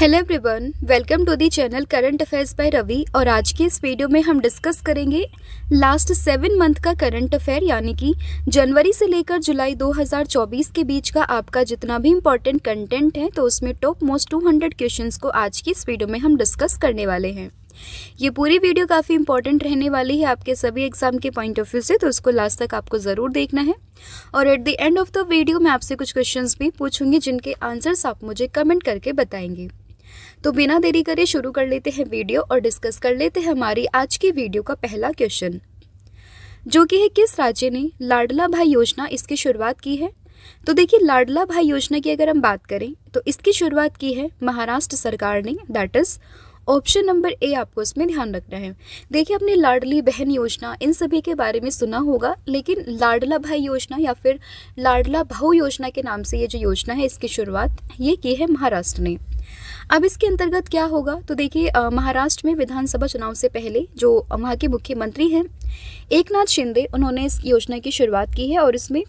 hello everyone welcome to the channel current affairs by Ravi और आज के इस वीडियो में हम डिस्कस करेंगे लास्ट सेवन मंथ का करंट अफेयर यानी कि जनवरी से लेकर जुलाई 2024 के बीच का आपका जितना भी इम्पोर्टेंट कंटेंट है तो उसमें टॉप मोस्ट 200 क्वेश्चन को आज की इस वीडियो में हम डिस्कस करने वाले हैं ये पूरी वीडियो काफ़ी इंपॉर्टेंट रहने वाली है आपके सभी एग्जाम के पॉइंट ऑफ व्यू से तो उसको लास्ट तक आपको ज़रूर देखना है और at the end of the video मैं आपसे कुछ क्वेश्चंस भी पूछूंगी जिनके आंसर्स आप मुझे कमेंट करके बताएंगे तो बिना देरी करे शुरू कर लेते हैं वीडियो और डिस्कस कर लेते हैं हमारी आज की वीडियो का पहला क्वेश्चन जो कि है किस राज्य ने लाडला भाई योजना इसकी शुरुआत की है तो देखिए लाडला भाई योजना की अगर हम बात करें तो इसकी शुरुआत की है महाराष्ट्र सरकार ने that is option number A आपको इसमें ध्यान रखना है देखिए अपनी लाडली बहन योजना इन सभी के बारे में सुना होगा लेकिन लाडला भाई योजना या फिर लाडला भाऊ योजना के नाम से ये जो योजना है इसकी शुरुआत ये की है महाराष्ट्र ने अब इसके अंतर्गत क्या होगा तो देखिए महाराष्ट्र में विधानसभा चुनाव से पहले जो वहाँ के मुख्यमंत्री हैं एक नाथ शिंदे उन्होंने इस योजना की शुरुआत की है और इसमें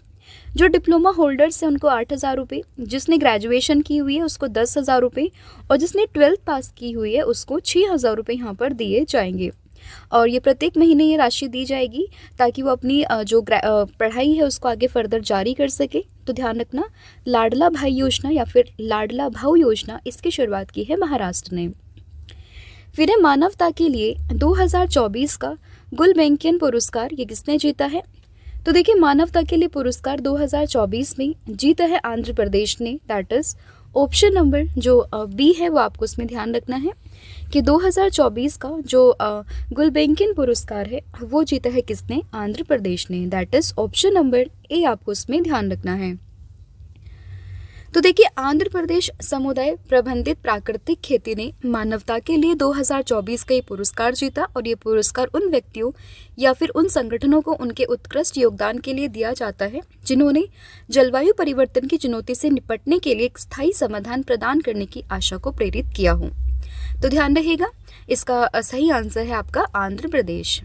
जो डिप्लोमा होल्डर्स हैं उनको आठ हज़ार रुपये जिसने ग्रेजुएशन की हुई है उसको दस हज़ार रुपये और जिसने ट्वेल्थ पास की हुई है उसको छः हज़ार रुपये यहाँ पर दिए जाएंगे और ये प्रत्येक महीने ये राशि दी जाएगी ताकि वो अपनी जो पढ़ाई है उसको आगे फर्दर जारी कर सके तो ध्यान रखना लाडला भाई योजना या फिर लाडला भाऊ योजना इसकी शुरुआत की है महाराष्ट्र ने फिर है मानवता के लिए 2024 का गुलबेंकियन पुरस्कार ये किसने जीता है तो देखिए मानवता के लिए पुरस्कार 2024 में जीता है आंध्र प्रदेश ने दैट इज ऑप्शन नंबर जो बी है वो आपको उसमें ध्यान रखना है कि 2024 का जो गुलबेंकिन पुरस्कार है वो जीता है किसने आंध्र प्रदेश ने that is option number A आपको उसमें ध्यान रखना है तो देखिए आंध्र प्रदेश समुदाय प्रबंधित प्राकृतिक खेती ने मानवता के लिए 2024 का ये पुरस्कार जीता और ये पुरस्कार उन व्यक्तियों या फिर उन संगठनों को उनके उत्कृष्ट योगदान के लिए दिया जाता है जिन्होंने जलवायु परिवर्तन की चुनौती से निपटने के लिए एक स्थायी समाधान प्रदान करने की आशा को प्रेरित किया हूँ तो ध्यान रहेगा इसका सही आंसर है आपका आंध्र प्रदेश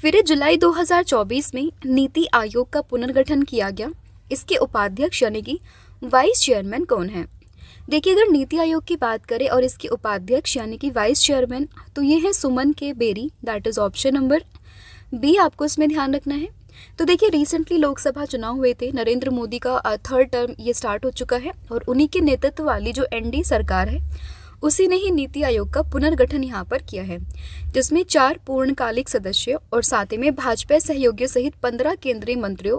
फिर जुलाई 2024 में नीति आयोग का पुनर्गठन किया गया इसके उपाध्यक्ष यानी कि वाइस चेयरमैन कौन है देखिए अगर नीति आयोग की बात करें और इसके उपाध्यक्ष यानी कि वाइस चेयरमैन तो ये हैं Suman K Bery that is option number B आपको इसमें ध्यान रखना है तो देखिए रिसेंटली लोकसभा चुनाव हुए थे नरेंद्र मोदी का थर्ड टर्म ये स्टार्ट हो चुका है और उन्हीं के नेतृत्व वाली जो एनडी सरकार है उसी ने ही नीति आयोग का पुनर्गठन यहाँ पर किया है जिसमें चार पूर्णकालिक सदस्य और साथ ही में भाजपा सहयोगियों सहित पंद्रह केंद्रीय मंत्रियों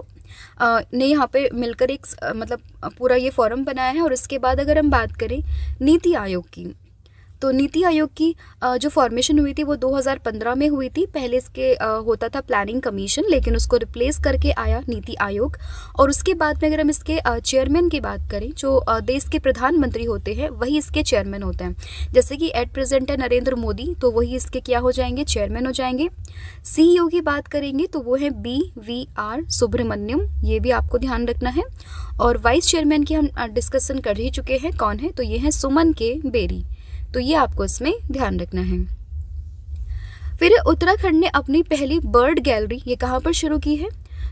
ने यहाँ पे मिलकर एक मतलब पूरा ये फॉरम बनाया है और इसके बाद अगर हम बात करें नीति आयोग की तो नीति आयोग की जो फॉर्मेशन हुई थी वो 2015 में हुई थी पहले इसके होता था प्लानिंग कमीशन लेकिन उसको रिप्लेस करके आया नीति आयोग और उसके बाद में अगर हम इसके चेयरमैन की बात करें जो देश के प्रधानमंत्री होते हैं वही इसके चेयरमैन होते हैं जैसे कि एट प्रेजेंट है नरेंद्र मोदी तो वही इसके क्या हो जाएंगे चेयरमैन हो जाएंगे सी e की बात करेंगे तो वो है बी वी आर सुब्रमण्यम ये भी आपको ध्यान रखना है और वाइस चेयरमैन की हम डिस्कशन कर ही चुके हैं कौन है तो ये हैं सुमन के बेरी तो ये आपको इसमें ध्यान रखना है फिर उत्तराखंड ने अपनी पहली बर्ड गैलरी ये कहाँ पर शुरू की है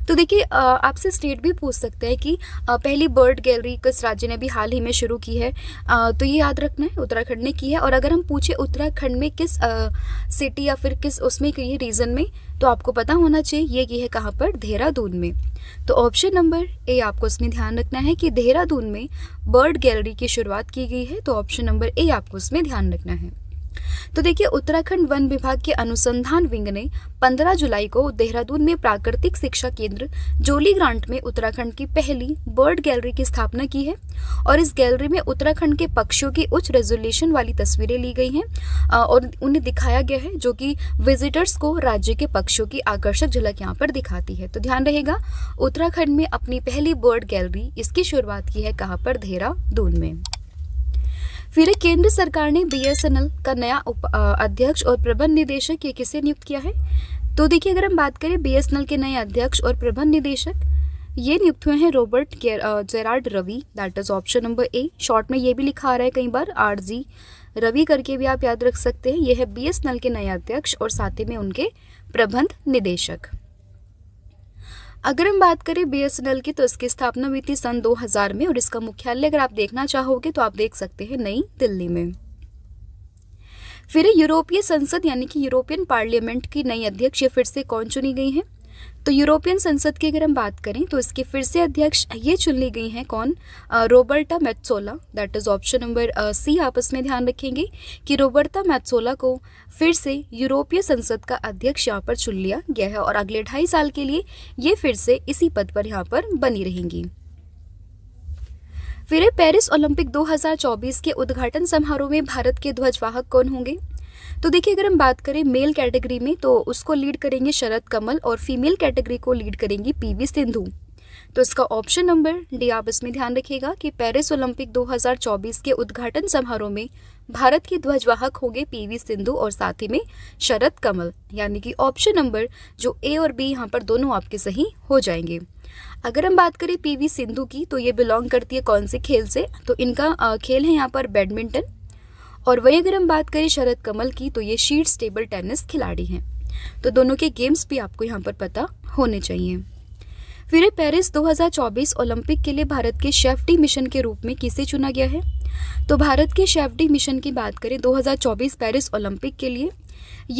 तो देखिए आपसे स्टेट भी पूछ सकते हैं कि पहली बर्ड गैलरी किस राज्य ने भी हाल ही में शुरू की है तो ये याद रखना है उत्तराखंड ने की है और अगर हम पूछे उत्तराखंड में किस सिटी या फिर किस उसमें की रीजन में तो आपको पता होना चाहिए ये की है कहाँ पर देहरादून में तो ऑप्शन नंबर ए आपको इसमें ध्यान रखना है कि देहरादून में बर्ड गैलरी की शुरुआत की गई है तो ऑप्शन नंबर ए आपको इसमें ध्यान रखना है तो देखिए उत्तराखंड वन विभाग के अनुसंधान विंग ने 15 जुलाई को देहरादून में प्राकृतिक शिक्षा केंद्र जोली ग्रांट में उत्तराखंड की पहली बर्ड गैलरी की स्थापना की है और इस गैलरी में उत्तराखंड के पक्षियों की उच्च रेजोल्यूशन वाली तस्वीरें ली गई हैं और उन्हें दिखाया गया है जो कि विजिटर्स को राज्य के पक्षियों की आकर्षक झलक यहाँ पर दिखाती है तो ध्यान रहेगा उत्तराखंड में अपनी पहली बर्ड गैलरी इसकी शुरुआत की है कहाँ पर देहरादून में फिर केंद्र सरकार ने बीएसएनएल का नया उप अध्यक्ष और प्रबंध निदेशक ये किसे नियुक्त किया है तो देखिए अगर हम बात करें बीएसएनएल के नए अध्यक्ष और प्रबंध निदेशक ये नियुक्त हुए हैं Robert Gerard Ravi that is option number A short में ये भी लिखा आ रहा है कई बार आर जी रवि करके भी आप याद रख सकते हैं ये है बी के नए अध्यक्ष और साथ ही में उनके प्रबंध निदेशक अगर हम बात करें बीएसएनएल की तो इसकी स्थापना हुई थी सन 2000 में और इसका मुख्यालय अगर आप देखना चाहोगे तो आप देख सकते हैं नई दिल्ली में फिर यूरोपीय संसद यानी कि यूरोपियन पार्लियामेंट की नई अध्यक्ष फिर से कौन चुनी गई हैं तो यूरोपियन संसद की अगर हम बात करें तो इसके फिर से अध्यक्ष ये चुन ली गई हैं कौन Roberta Metsola that is option number C आप इसमें ध्यान रखेंगे कि रोबर्टा मैथसोला को फिर से यूरोपीय संसद का अध्यक्ष यहाँ पर चुन लिया गया है और अगले ढाई साल के लिए ये फिर से इसी पद पर यहाँ पर बनी रहेंगी फिर पेरिस ओलंपिक 2024 के उद्घाटन समारोह में भारत के ध्वजवाहक कौन होंगे तो देखिए अगर हम बात करें मेल कैटेगरी में तो उसको लीड करेंगे शरद कमल और फीमेल कैटेगरी को लीड करेंगी पीवी सिंधु तो इसका ऑप्शन नंबर डी आप इसमें ध्यान रखिएगा कि पेरिस ओलंपिक 2024 के उद्घाटन समारोह में भारत के ध्वजवाहक होंगे पीवी सिंधु और साथ ही में शरद कमल यानी कि ऑप्शन नंबर जो ए और बी यहाँ पर दोनों आपके सही हो जाएंगे अगर हम बात करें पीवी सिंधु की तो ये बिलोंग करती है कौन से खेल से तो इनका खेल है यहाँ पर बैडमिंटन और वही अगर हम बात करें शरद कमल की तो ये शीट्स टेबल टेनिस खिलाड़ी हैं तो दोनों के गेम्स भी आपको यहाँ पर पता होने चाहिए फिर पेरिस 2024 ओलंपिक के लिए भारत के शेफ्टी मिशन के रूप में किसे चुना गया है तो भारत के शेफ्टी मिशन की बात करें 2024 पेरिस ओलंपिक के लिए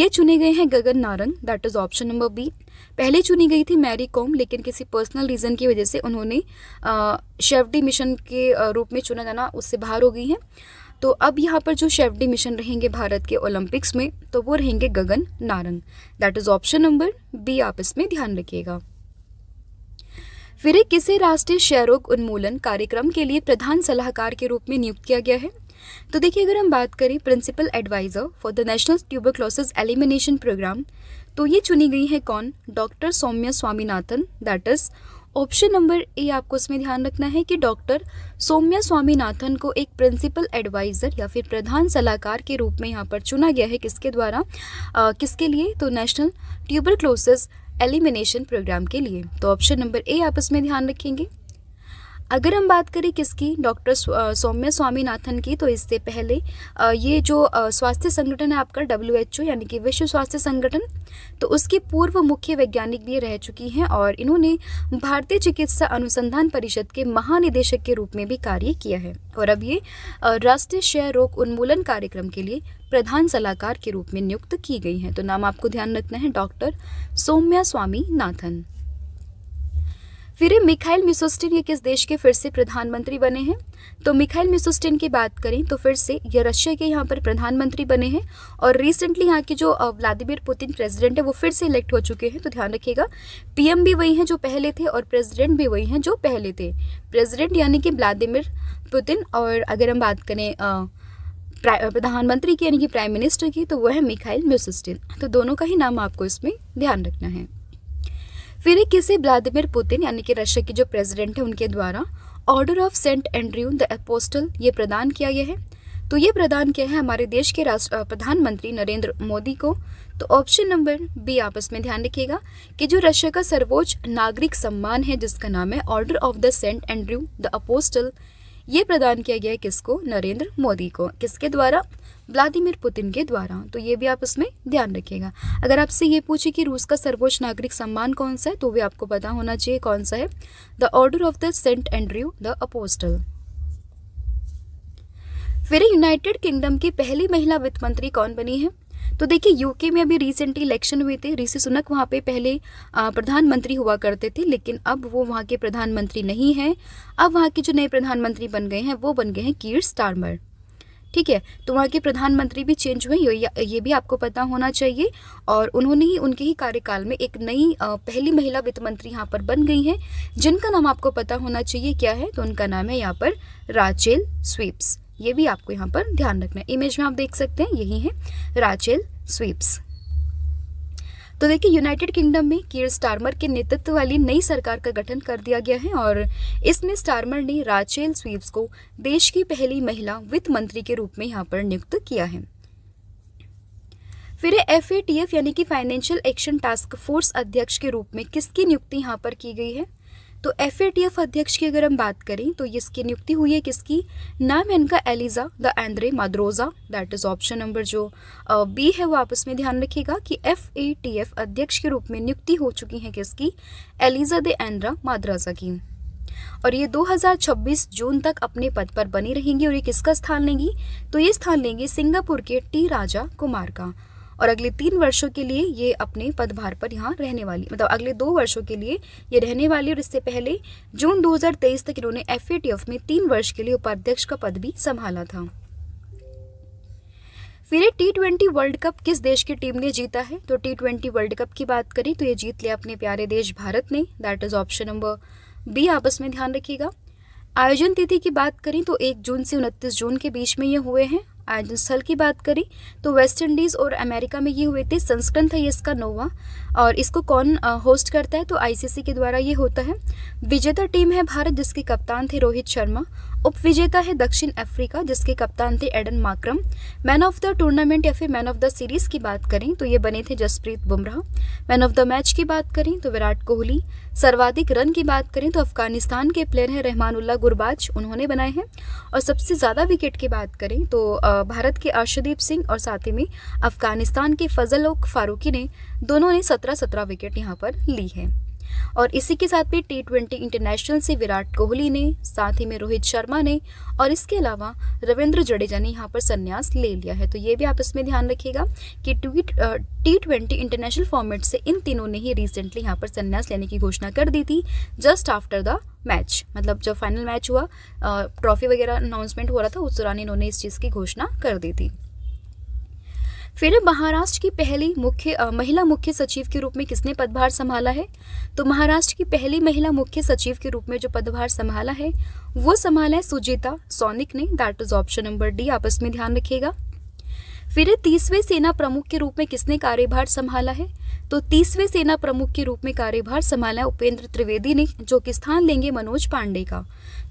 ये चुने गए हैं Gagan Narang that is option number B पहले चुनी गई थी मैरी कॉम लेकिन किसी पर्सनल रीज़न की वजह से उन्होंने शेफ्टी मिशन के रूप में चुना जाना उससे बाहर हो गई है तो अब यहाँ पर जो शेफडी मिशन रहेंगे भारत के ओलंपिक्स में तो वो रहेंगे Gagan Narang that is option number B आप इसमें ध्यान रखिएगा फिर किसे राष्ट्रीय क्षयरोग उन्मूलन कार्यक्रम के लिए प्रधान सलाहकार के रूप में नियुक्त किया गया है तो देखिए अगर हम बात करें principal adviser for the national tuberculosis elimination programme तो ये चुनी गई है कौन doctor Soumya Swaminathan that is option number A आपको इसमें ध्यान रखना है कि डॉक्टर सौम्या स्वामीनाथन को एक प्रिंसिपल एडवाइज़र या फिर प्रधान सलाहकार के रूप में यहाँ पर चुना गया है किसके द्वारा आ, किसके लिए तो नेशनल ट्यूबर एलिमिनेशन प्रोग्राम के लिए तो ऑप्शन नंबर ए आप इसमें ध्यान रखेंगे अगर हम बात करें किसकी डॉक्टर सौम्य स्वामीनाथन की तो इससे पहले ये जो स्वास्थ्य संगठन है आपका डब्ल्यू एच ओ यानी कि विश्व स्वास्थ्य संगठन तो उसकी पूर्व मुख्य वैज्ञानिक भी रह चुकी हैं और इन्होंने भारतीय चिकित्सा अनुसंधान परिषद के महानिदेशक के रूप में भी कार्य किया है और अब ये राष्ट्रीय क्षय रोग उन्मूलन कार्यक्रम के लिए प्रधान सलाहकार के रूप में नियुक्त की गई हैं तो नाम आपको ध्यान रखना है डॉक्टर सौम्या स्वामीनाथन फिर मिखाइल मिसोस्टिन ये किस देश के फिर से प्रधानमंत्री बने हैं तो मिखाइल मिसोस्टिन की बात करें तो फिर से ये रशिया के यहाँ पर प्रधानमंत्री बने हैं और रिसेंटली यहाँ के जो व्लादिमिर पुतिन प्रेसिडेंट है वो फिर से इलेक्ट हो चुके हैं तो ध्यान रखिएगा पीएम भी वही हैं जो पहले थे और प्रेसिडेंट भी वही हैं जो पहले थे प्रेसिडेंट यानी कि व्लादिमिर पुतिन और अगर हम बात करें आ, प्रधानमंत्री की यानी कि प्राइम मिनिस्टर की तो वह है मिखाइल म्यूसिस्टिन तो दोनों का ही नाम आपको इसमें ध्यान रखना है फिर एक किसी व्लादिमिर पुतिन यानी कि रशिया के जो प्रेसिडेंट है उनके द्वारा order of saint Andrew the apostle ये प्रदान किया गया है तो ये प्रदान किया है हमारे देश के राष्ट्र प्रधानमंत्री नरेंद्र मोदी को तो ऑप्शन नंबर बी आप इसमें ध्यान रखिएगा कि जो रशिया का सर्वोच्च नागरिक सम्मान है जिसका नाम है order of the saint Andrew the apostle ये प्रदान किया गया है किसको नरेंद्र मोदी को किसके द्वारा व्लादिमीर पुतिन के द्वारा तो ये भी आप उसमें ध्यान रखिएगा अगर आपसे ये पूछे कि रूस का सर्वोच्च नागरिक सम्मान कौन सा है तो भी आपको पता होना चाहिए कौन सा है the order of the saint Andrew the apostle फिर यूनाइटेड किंगडम की पहली महिला वित्त मंत्री कौन बनी है तो देखिए यूके में अभी रिसेंटली इलेक्शन हुए थे ऋषि सुनक वहाँ पे पहले प्रधानमंत्री हुआ करते थे लेकिन अब वो वहाँ के प्रधानमंत्री नहीं हैं अब वहाँ के जो नए प्रधानमंत्री बन गए हैं वो बन गए हैं कीर स्टारमर ठीक है तो वहाँ के प्रधानमंत्री भी चेंज हुए ये भी आपको पता होना चाहिए और उन्होंने ही उनके ही कार्यकाल में एक नई पहली महिला वित्त मंत्री यहाँ पर बन गई हैं जिनका नाम आपको पता होना चाहिए क्या है तो उनका नाम है यहाँ पर राचेल स्वीप्स ये भी आपको यहाँ पर ध्यान रखना है इमेज में आप देख सकते हैं यही है राचेल स्वीप्स तो देखिए यूनाइटेड किंगडम में कीर स्टारमर के नेतृत्व वाली नई सरकार का गठन कर दिया गया है और इसमें स्टारमर ने राचेल स्वीप्स को देश की पहली महिला वित्त मंत्री के रूप में यहाँ पर नियुक्त किया है फिर एफ यानी कि फाइनेंशियल एक्शन टास्क फोर्स अध्यक्ष के रूप में किसकी नियुक्ति यहाँ पर की गई है तो एफ अध्यक्ष की अगर हम बात करें तो इसकी नियुक्ति हुई है किसकी नाम है इनका एलिजा द एंड्रे माद्रोजा दैट इज ऑप्शन नंबर जो बी uh, है वो आपस में ध्यान रखिएगा कि एफ अध्यक्ष के रूप में नियुक्ति हो चुकी है किसकी एलिजा द एंड्रा माद्राजा की और ये 2026 जून तक अपने पद पर बनी रहेंगी और ये किसका स्थान लेंगी तो ये स्थान लेंगे सिंगापुर के टी राजा कुमार का और अगले तीन वर्षों के लिए ये अपने पदभार पर यहाँ रहने वाली मतलब अगले दो वर्षों के लिए ये रहने वाली और इससे पहले जून 2023 तक इन्होंने एफ में तीन वर्ष के लिए उपाध्यक्ष का पद भी संभाला था फिर टी ट्वेंटी वर्ल्ड कप किस देश की टीम ने जीता है तो टी ट्वेंटी वर्ल्ड कप की बात करें तो ये जीत लिया अपने प्यारे देश भारत ने that is option number B आपस में ध्यान रखिएगा आयोजन तिथि की बात करें तो 1 जून से 29 जून के बीच में ये हुए हैं आयोजन स्थल की बात करें तो वेस्ट इंडीज़ और अमेरिका में ये हुए थे संस्करण था ये इसका नोवा और इसको कौन होस्ट करता है तो आईसीसी के द्वारा ये होता है विजेता टीम है भारत जिसके कप्तान थे रोहित शर्मा उप विजेता है दक्षिण अफ्रीका जिसके कप्तान थे Aiden Markram man of the tournament या फिर मैन ऑफ द सीरीज़ की बात करें तो ये बने थे Jasprit Bumrah man of the match की बात करें तो विराट कोहली सर्वाधिक रन की बात करें तो अफगानिस्तान के प्लेयर हैं रहमानुल्ला गुरबाज उन्होंने बनाए हैं और सबसे ज़्यादा विकेट की बात करें तो भारत के अर्शदीप सिंह और साथ ही में अफगानिस्तान के फजल फारूकी ने दोनों ने सत्रह सत्रह विकेट यहाँ पर ली है और इसी के साथ भी टी ट्वेंटी इंटरनेशनल से विराट कोहली ने साथ ही में रोहित शर्मा ने और इसके अलावा रविंद्र जडेजा ने यहाँ पर संन्यास ले लिया है तो ये भी आप इसमें ध्यान रखिएगा कि ट्वीट टी ट्वेंटी इंटरनेशनल फॉर्मेट से इन तीनों ने ही रिसेंटली यहाँ पर संन्यास लेने की घोषणा कर दी थी जस्ट आफ्टर द मैच मतलब जब फाइनल मैच हुआ ट्रॉफी वगैरह अनाउंसमेंट हो रहा था उस दौरान इन्होंने इस चीज़ की घोषणा कर दी थी फिर महाराष्ट्र की पहली मुख्य महिला मुख्य सचिव के रूप में किसने पदभार संभाला है तो महाराष्ट्र की पहली महिला मुख्य सचिव के रूप में जो पदभार संभाला है वो संभाला है सुजीता सोनिक ने that is option number D आप इसमें ध्यान रखिएगा फिर तीसवे सेना प्रमुख के रूप में किसने कार्यभार संभाला है तो तीसवे सेना प्रमुख के रूप में कार्यभार संभाला उपेंद्र त्रिवेदी ने जो कि स्थान लेंगे मनोज पांडे का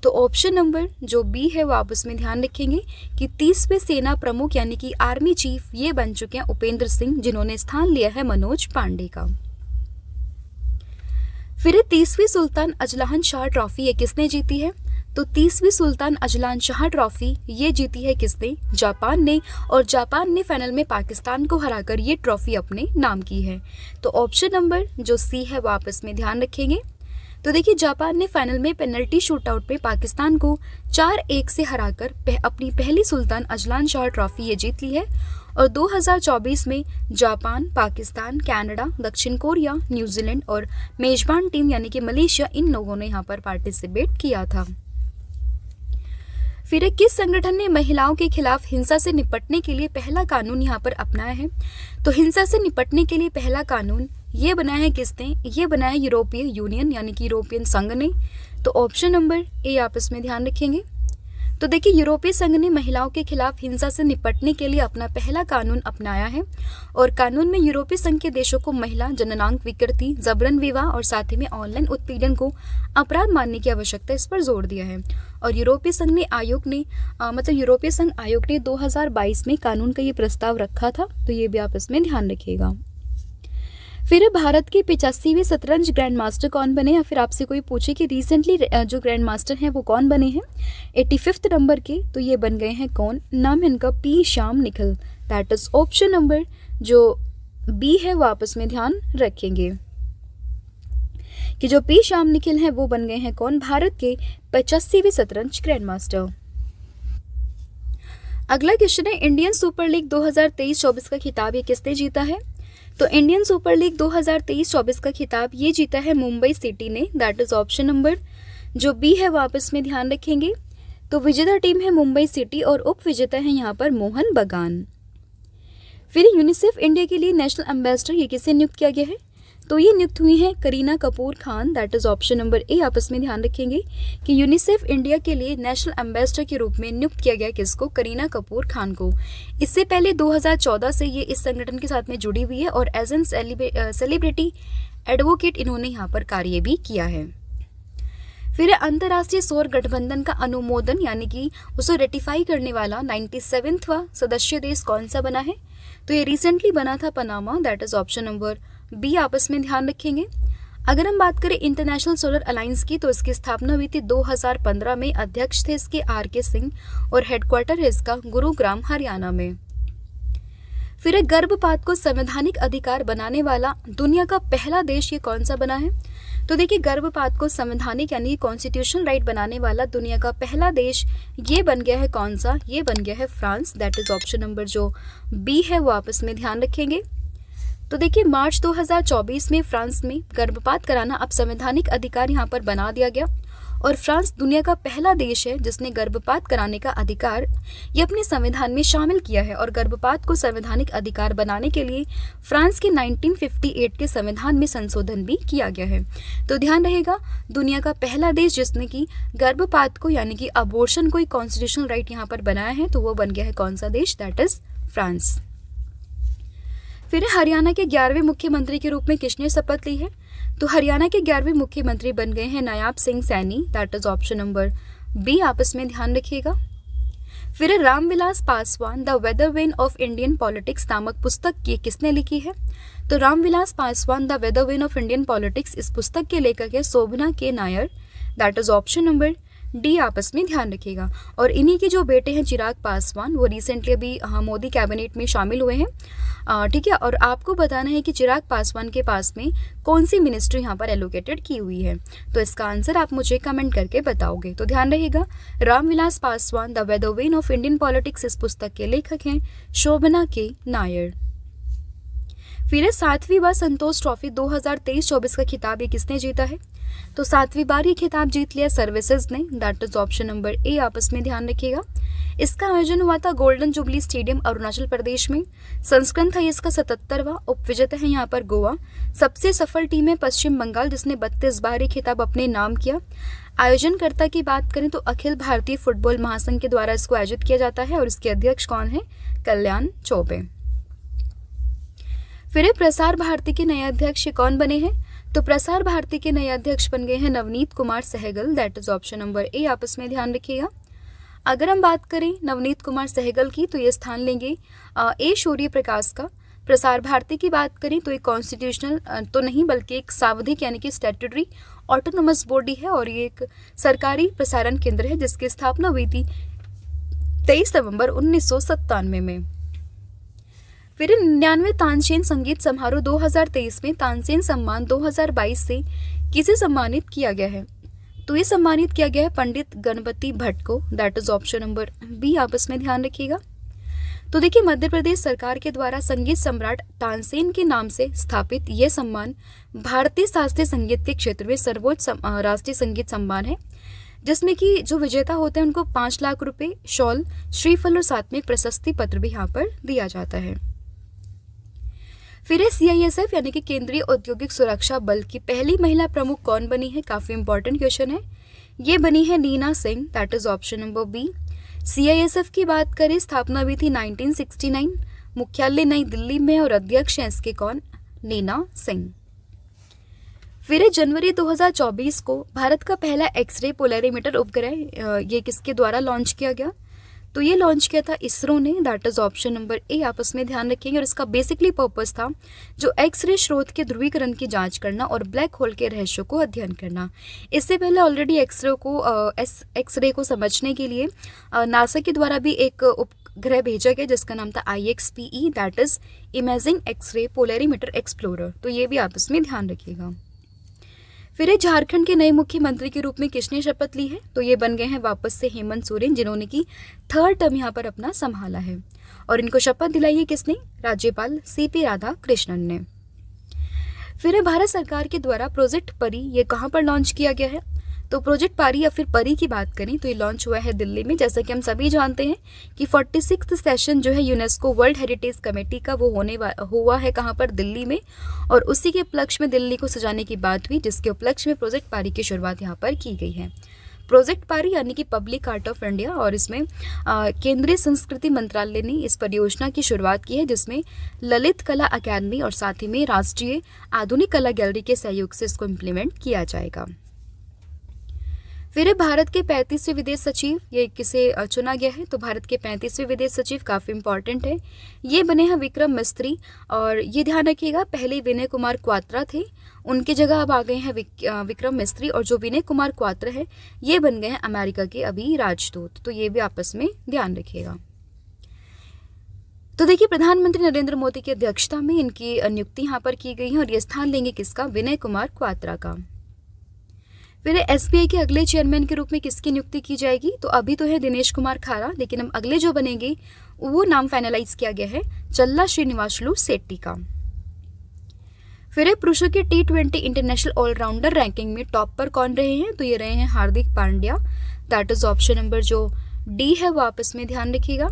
तो ऑप्शन नंबर जो बी है वो आप उसमें ध्यान रखेंगे कि तीसवे सेना प्रमुख यानी कि आर्मी चीफ ये बन चुके हैं उपेंद्र सिंह जिन्होंने स्थान लिया है मनोज पांडे का फिर तीसवीं सुल्तान अजलाहन शाह ट्रॉफी ये किसने जीती है तो तीसवीं सुल्तान अजलान शाह ट्रॉफी ये जीती है किसने जापान ने और जापान ने फाइनल में पाकिस्तान को हराकर ये ट्रॉफी अपने नाम की है तो ऑप्शन नंबर जो सी है वो आप इसमें ध्यान रखेंगे तो देखिए जापान ने फाइनल में पेनल्टी शूटआउट में पाकिस्तान को चार एक से हराकर पह, अपनी पहली सुल्तान अजलान शाह ट्रॉफी ये जीत ली है और 2024 में जापान पाकिस्तान कनाडा दक्षिण कोरिया न्यूजीलैंड और मेजबान टीम यानी कि मलेशिया इन लोगों ने यहाँ पर पार्टिसिपेट किया था फिर किस संगठन ने महिलाओं के खिलाफ हिंसा से निपटने के लिए पहला कानून यहाँ पर अपनाया है तो हिंसा से निपटने के लिए पहला कानून ये बनाया है किसने ये बनाया यूरोपीय यूनियन यानी कि यूरोपियन संघ ने तो ऑप्शन नंबर ए आप इसमें ध्यान रखेंगे तो देखिए यूरोपीय संघ ने महिलाओं के खिलाफ हिंसा से निपटने के लिए अपना पहला कानून अपनाया है और कानून में यूरोपीय संघ के देशों को महिला जननांग विकृति जबरन विवाह और साथ ही में ऑनलाइन उत्पीड़न को अपराध मानने की आवश्यकता इस पर जोर दिया है और यूरोपीय संघ ने आयोग ने आ, मतलब यूरोपीय संघ आयोग ने 2022 में कानून का ये प्रस्ताव रखा था तो ये भी आप इसमें ध्यान रखिएगा फिर भारत के पिचासीवें शतरंज ग्रैंड मास्टर कौन बने या फिर आपसे कोई पूछे कि रिसेंटली जो ग्रैंड मास्टर हैं वो कौन बने हैं एट्टी फिफ्थ नंबर के तो ये बन गए हैं कौन नाम है इनका P Shyam Nikhil that is option number जो बी है वो आपस में ध्यान रखेंगे कि जो पी श्याम निखिल हैं वो बन गए हैं कौन भारत के पचासीवें शतरंज ग्रैंड मास्टर अगला क्वेश्चन है इंडियन सुपर लीग 2023-24 का खिताब ये किसने जीता है तो इंडियन सुपर लीग 2023-24 का खिताब ये जीता है मुंबई सिटी ने दैट इज ऑप्शन नंबर जो बी है वो आप इसमें ध्यान रखेंगे तो विजेता टीम है मुंबई सिटी और उप विजेता है यहाँ पर मोहन बगान फिर यूनिसेफ इंडिया के लिए नेशनल एम्बेसडर ये किसे नियुक्त किया गया है तो ये नियुक्त हुई हैं Kareena Kapoor Khan that is option number A आप इसमें ध्यान रखेंगे कि यूनिसेफ इंडिया के लिए नेशनल एम्बेसडर के रूप में नियुक्त किया गया किसको करीना कपूर खान को इससे पहले 2014 से ये इस संगठन के साथ में जुड़ी हुई है और एज एन सेलिब्रिटी एडवोकेट इन्होंने यहाँ पर कार्य भी किया है फिर अंतर्राष्ट्रीय सौर गठबंधन का अनुमोदन यानी कि उसे रेटिफाई करने वाला नाइन्टी सेवेंथवा सदस्य देश कौन सा बना है तो ये रिसेंटली बना था Panama that is option number B आपस में ध्यान रखेंगे अगर हम बात करें इंटरनेशनल सोलर अलायंस की तो इसकी स्थापना हुई थी 2015 में अध्यक्ष थे इसके आर के सिंह और हेडक्वार्टर है इसका गुरुग्राम हरियाणा में फिर गर्भपात को संवैधानिक अधिकार बनाने वाला दुनिया का पहला देश ये कौन सा बना है तो देखिए गर्भपात को संवैधानिक यानी कॉन्स्टिट्यूशनल राइट बनाने वाला दुनिया का पहला देश ये बन गया है कौन सा ये बन गया है France that is option number जो बी है वो आपस में ध्यान रखेंगे तो देखिए मार्च 2024 में फ्रांस में गर्भपात कराना अब संवैधानिक अधिकार यहाँ पर बना दिया गया और फ्रांस दुनिया का पहला देश है जिसने गर्भपात कराने का अधिकार ये अपने संविधान में शामिल किया है और गर्भपात को संवैधानिक अधिकार बनाने के लिए फ्रांस के 1958 के संविधान में संशोधन भी किया गया है तो ध्यान रहेगा दुनिया का पहला देश जिसने की गर्भपात को यानी कि अबोर्शन को कॉन्स्टिट्यूशनल राइट यहाँ पर बनाया है तो वो बन गया है कौन सा देश दैट इज फ्रांस फिर हरियाणा के ग्यारहवें मुख्यमंत्री के रूप में किसने शपथ ली है तो हरियाणा के ग्यारहवें मुख्यमंत्री बन गए हैं Nayab Singh Saini that is option number B आप इसमें ध्यान रखिएगा फिर Ramvilas Paswan the weather vane of Indian politics नामक पुस्तक ये किसने लिखी है तो Ramvilas Paswan the weather vane of Indian politics इस पुस्तक के लेखक है Shobhana K Nair that is option number D आपस में ध्यान रखेगा और इन्हीं के जो बेटे हैं चिराग पासवान वो रिसेंटली अभी हाँ, मोदी कैबिनेट में शामिल हुए हैं ठीक है और आपको बताना है कि चिराग पासवान के पास में कौन सी मिनिस्ट्री यहाँ पर एलोकेटेड की हुई है तो इसका आंसर आप मुझे कमेंट करके बताओगे तो ध्यान रहेगा Ramvilas Paswan the weather vane of Indian politics इस पुस्तक के लेखक हैं शोभना के नायर फिर सातवीं बार संतोष ट्रॉफी 2023-24 का खिताब ये किसने जीता है तो सातवीं बार ये खिताब जीत लिया सर्विसेज ने that is option number A आपस में ध्यान रखिएगा इसका आयोजन हुआ था golden jubilee stadium Arunachal Pradesh में संस्करण था इसका सतहत्तरवा उप विजेता है यहाँ पर गोवा सबसे सफल टीम है पश्चिम बंगाल जिसने बत्तीस बार ये खिताब अपने नाम किया आयोजनकर्ता की बात करें तो अखिल भारतीय फुटबॉल महासंघ के द्वारा इसको आयोजित किया जाता है और इसके अध्यक्ष कौन है कल्याण चौबे फिर प्रसार भारती के नए अध्यक्ष कौन बने हैं तो प्रसार भारती के नए अध्यक्ष बन गए हैं Navneet Kumar Sehgal that is option number A आप इसमें ध्यान रखिएगा अगर हम बात करें नवनीत कुमार सहगल की तो ये स्थान लेंगे ए शौर्य प्रकाश का प्रसार भारती की बात करें तो एक कॉन्स्टिट्यूशनल तो नहीं बल्कि एक सावधिक यानी कि स्टेटरी ऑटोनोमस बॉडी है और ये एक सरकारी प्रसारण केंद्र है जिसकी स्थापना हुई थी तेईस नवंबर उन्नीस में फिर निन्यानवे तानसेन संगीत समारोह 2023 में तानसेन सम्मान 2022 से किसे सम्मानित किया गया है तो ये सम्मानित किया गया है पंडित गणपति भट्ट को that is option number B आप इसमें ध्यान रखिएगा तो देखिए मध्य प्रदेश सरकार के द्वारा संगीत सम्राट तानसेन के नाम से स्थापित यह सम्मान भारतीय शास्त्रीय संगीत के क्षेत्र में सर्वोच्च राष्ट्रीय संगीत सम्मान है जिसमें कि जो विजेता होते हैं उनको पांच लाख रुपए शॉल श्रीफल और साथ में प्रशस्ति पत्र भी यहाँ पर दिया जाता है फिर सीआईएसएफ यानी कि केंद्रीय औद्योगिक सुरक्षा बल की पहली महिला प्रमुख कौन बनी है काफी इंपॉर्टेंट क्वेश्चन है ये बनी है Nina Singh that is option number B CISF की बात करें स्थापना भी थी 1969 मुख्यालय नई दिल्ली में और अध्यक्ष हैं इसके कौन नीना सिंह फिर जनवरी 2024 को भारत का पहला एक्सरे पोलरीमीटर उपग्रह ये किसके द्वारा लॉन्च किया गया तो ये लॉन्च किया था इसरो ने that is option number A आप उसमें ध्यान रखेंगे और इसका बेसिकली पर्पज था जो एक्सरे स्रोत के ध्रुवीकरण की जांच करना और ब्लैक होल के रहस्यों को अध्ययन करना इससे पहले ऑलरेडी एक्सरे को एक्सरे को समझने के लिए नासा के द्वारा भी एक उपग्रह भेजा गया जिसका नाम था I X P E that is imaging x ray polarimeter explorer तो ये भी आप इसमें ध्यान रखिएगा फिर झारखंड के नए मुख्यमंत्री के रूप में किसने शपथ ली है तो ये बन गए हैं वापस से हेमंत सोरेन जिन्होंने की थर्ड टर्म यहाँ पर अपना संभाला है और इनको शपथ दिलाई है किसने राज्यपाल सी पी राधा कृष्णन ने फिर भारत सरकार के द्वारा प्रोजेक्ट परी ये कहाँ पर लॉन्च किया गया है तो प्रोजेक्ट पारी या फिर परी की बात करें तो ये लॉन्च हुआ है दिल्ली में जैसा कि हम सभी जानते हैं कि फोर्टी सिक्स सेशन जो है यूनेस्को वर्ल्ड हेरिटेज कमेटी का वो होने हुआ है कहाँ पर दिल्ली में और उसी के उपलक्ष्य में दिल्ली को सजाने की बात हुई जिसके उपलक्ष्य में प्रोजेक्ट पारी की शुरुआत यहाँ पर की गई है प्रोजेक्ट पारी यानी कि पब्लिक आर्ट ऑफ इंडिया और इसमें केंद्रीय संस्कृति मंत्रालय ने इस परियोजना की शुरुआत की है जिसमें ललित कला अकादमी और साथ ही में राष्ट्रीय आधुनिक कला गैलरी के सहयोग से इसको इम्प्लीमेंट किया जाएगा फिर भारत के पैंतीसवें विदेश सचिव ये किसे चुना गया है तो भारत के पैंतीसवें विदेश सचिव काफ़ी इंपॉर्टेंट है ये बने हैं विक्रम मिस्त्री और ये ध्यान रखिएगा पहले विनय कुमार क्वात्रा थे उनकी जगह अब आ गए हैं विक, विक्रम मिस्त्री और जो विनय कुमार क्वात्रा है ये बन गए हैं अमेरिका के अभी राजदूत तो ये भी आपस में ध्यान रखिएगा तो देखिए प्रधानमंत्री नरेंद्र मोदी की अध्यक्षता में इनकी नियुक्ति यहाँ पर की गई है और ये स्थान लेंगे किसका विनय कुमार क्वात्रा का फिर एस के अगले चेयरमैन के रूप में किसकी नियुक्ति की जाएगी तो अभी तो है दिनेश कुमार खारा लेकिन हम अगले जो बनेंगे वो नाम फाइनलाइज किया गया है चल्ला श्रीनिवासलू सेट्टी का फिर है पुरुषों के T twenty international allrounder ranking में टॉप पर कौन रहे हैं तो ये रहे हैं Hardik Pandya that is option number जो डी है वो आप इसमें ध्यान रखिएगा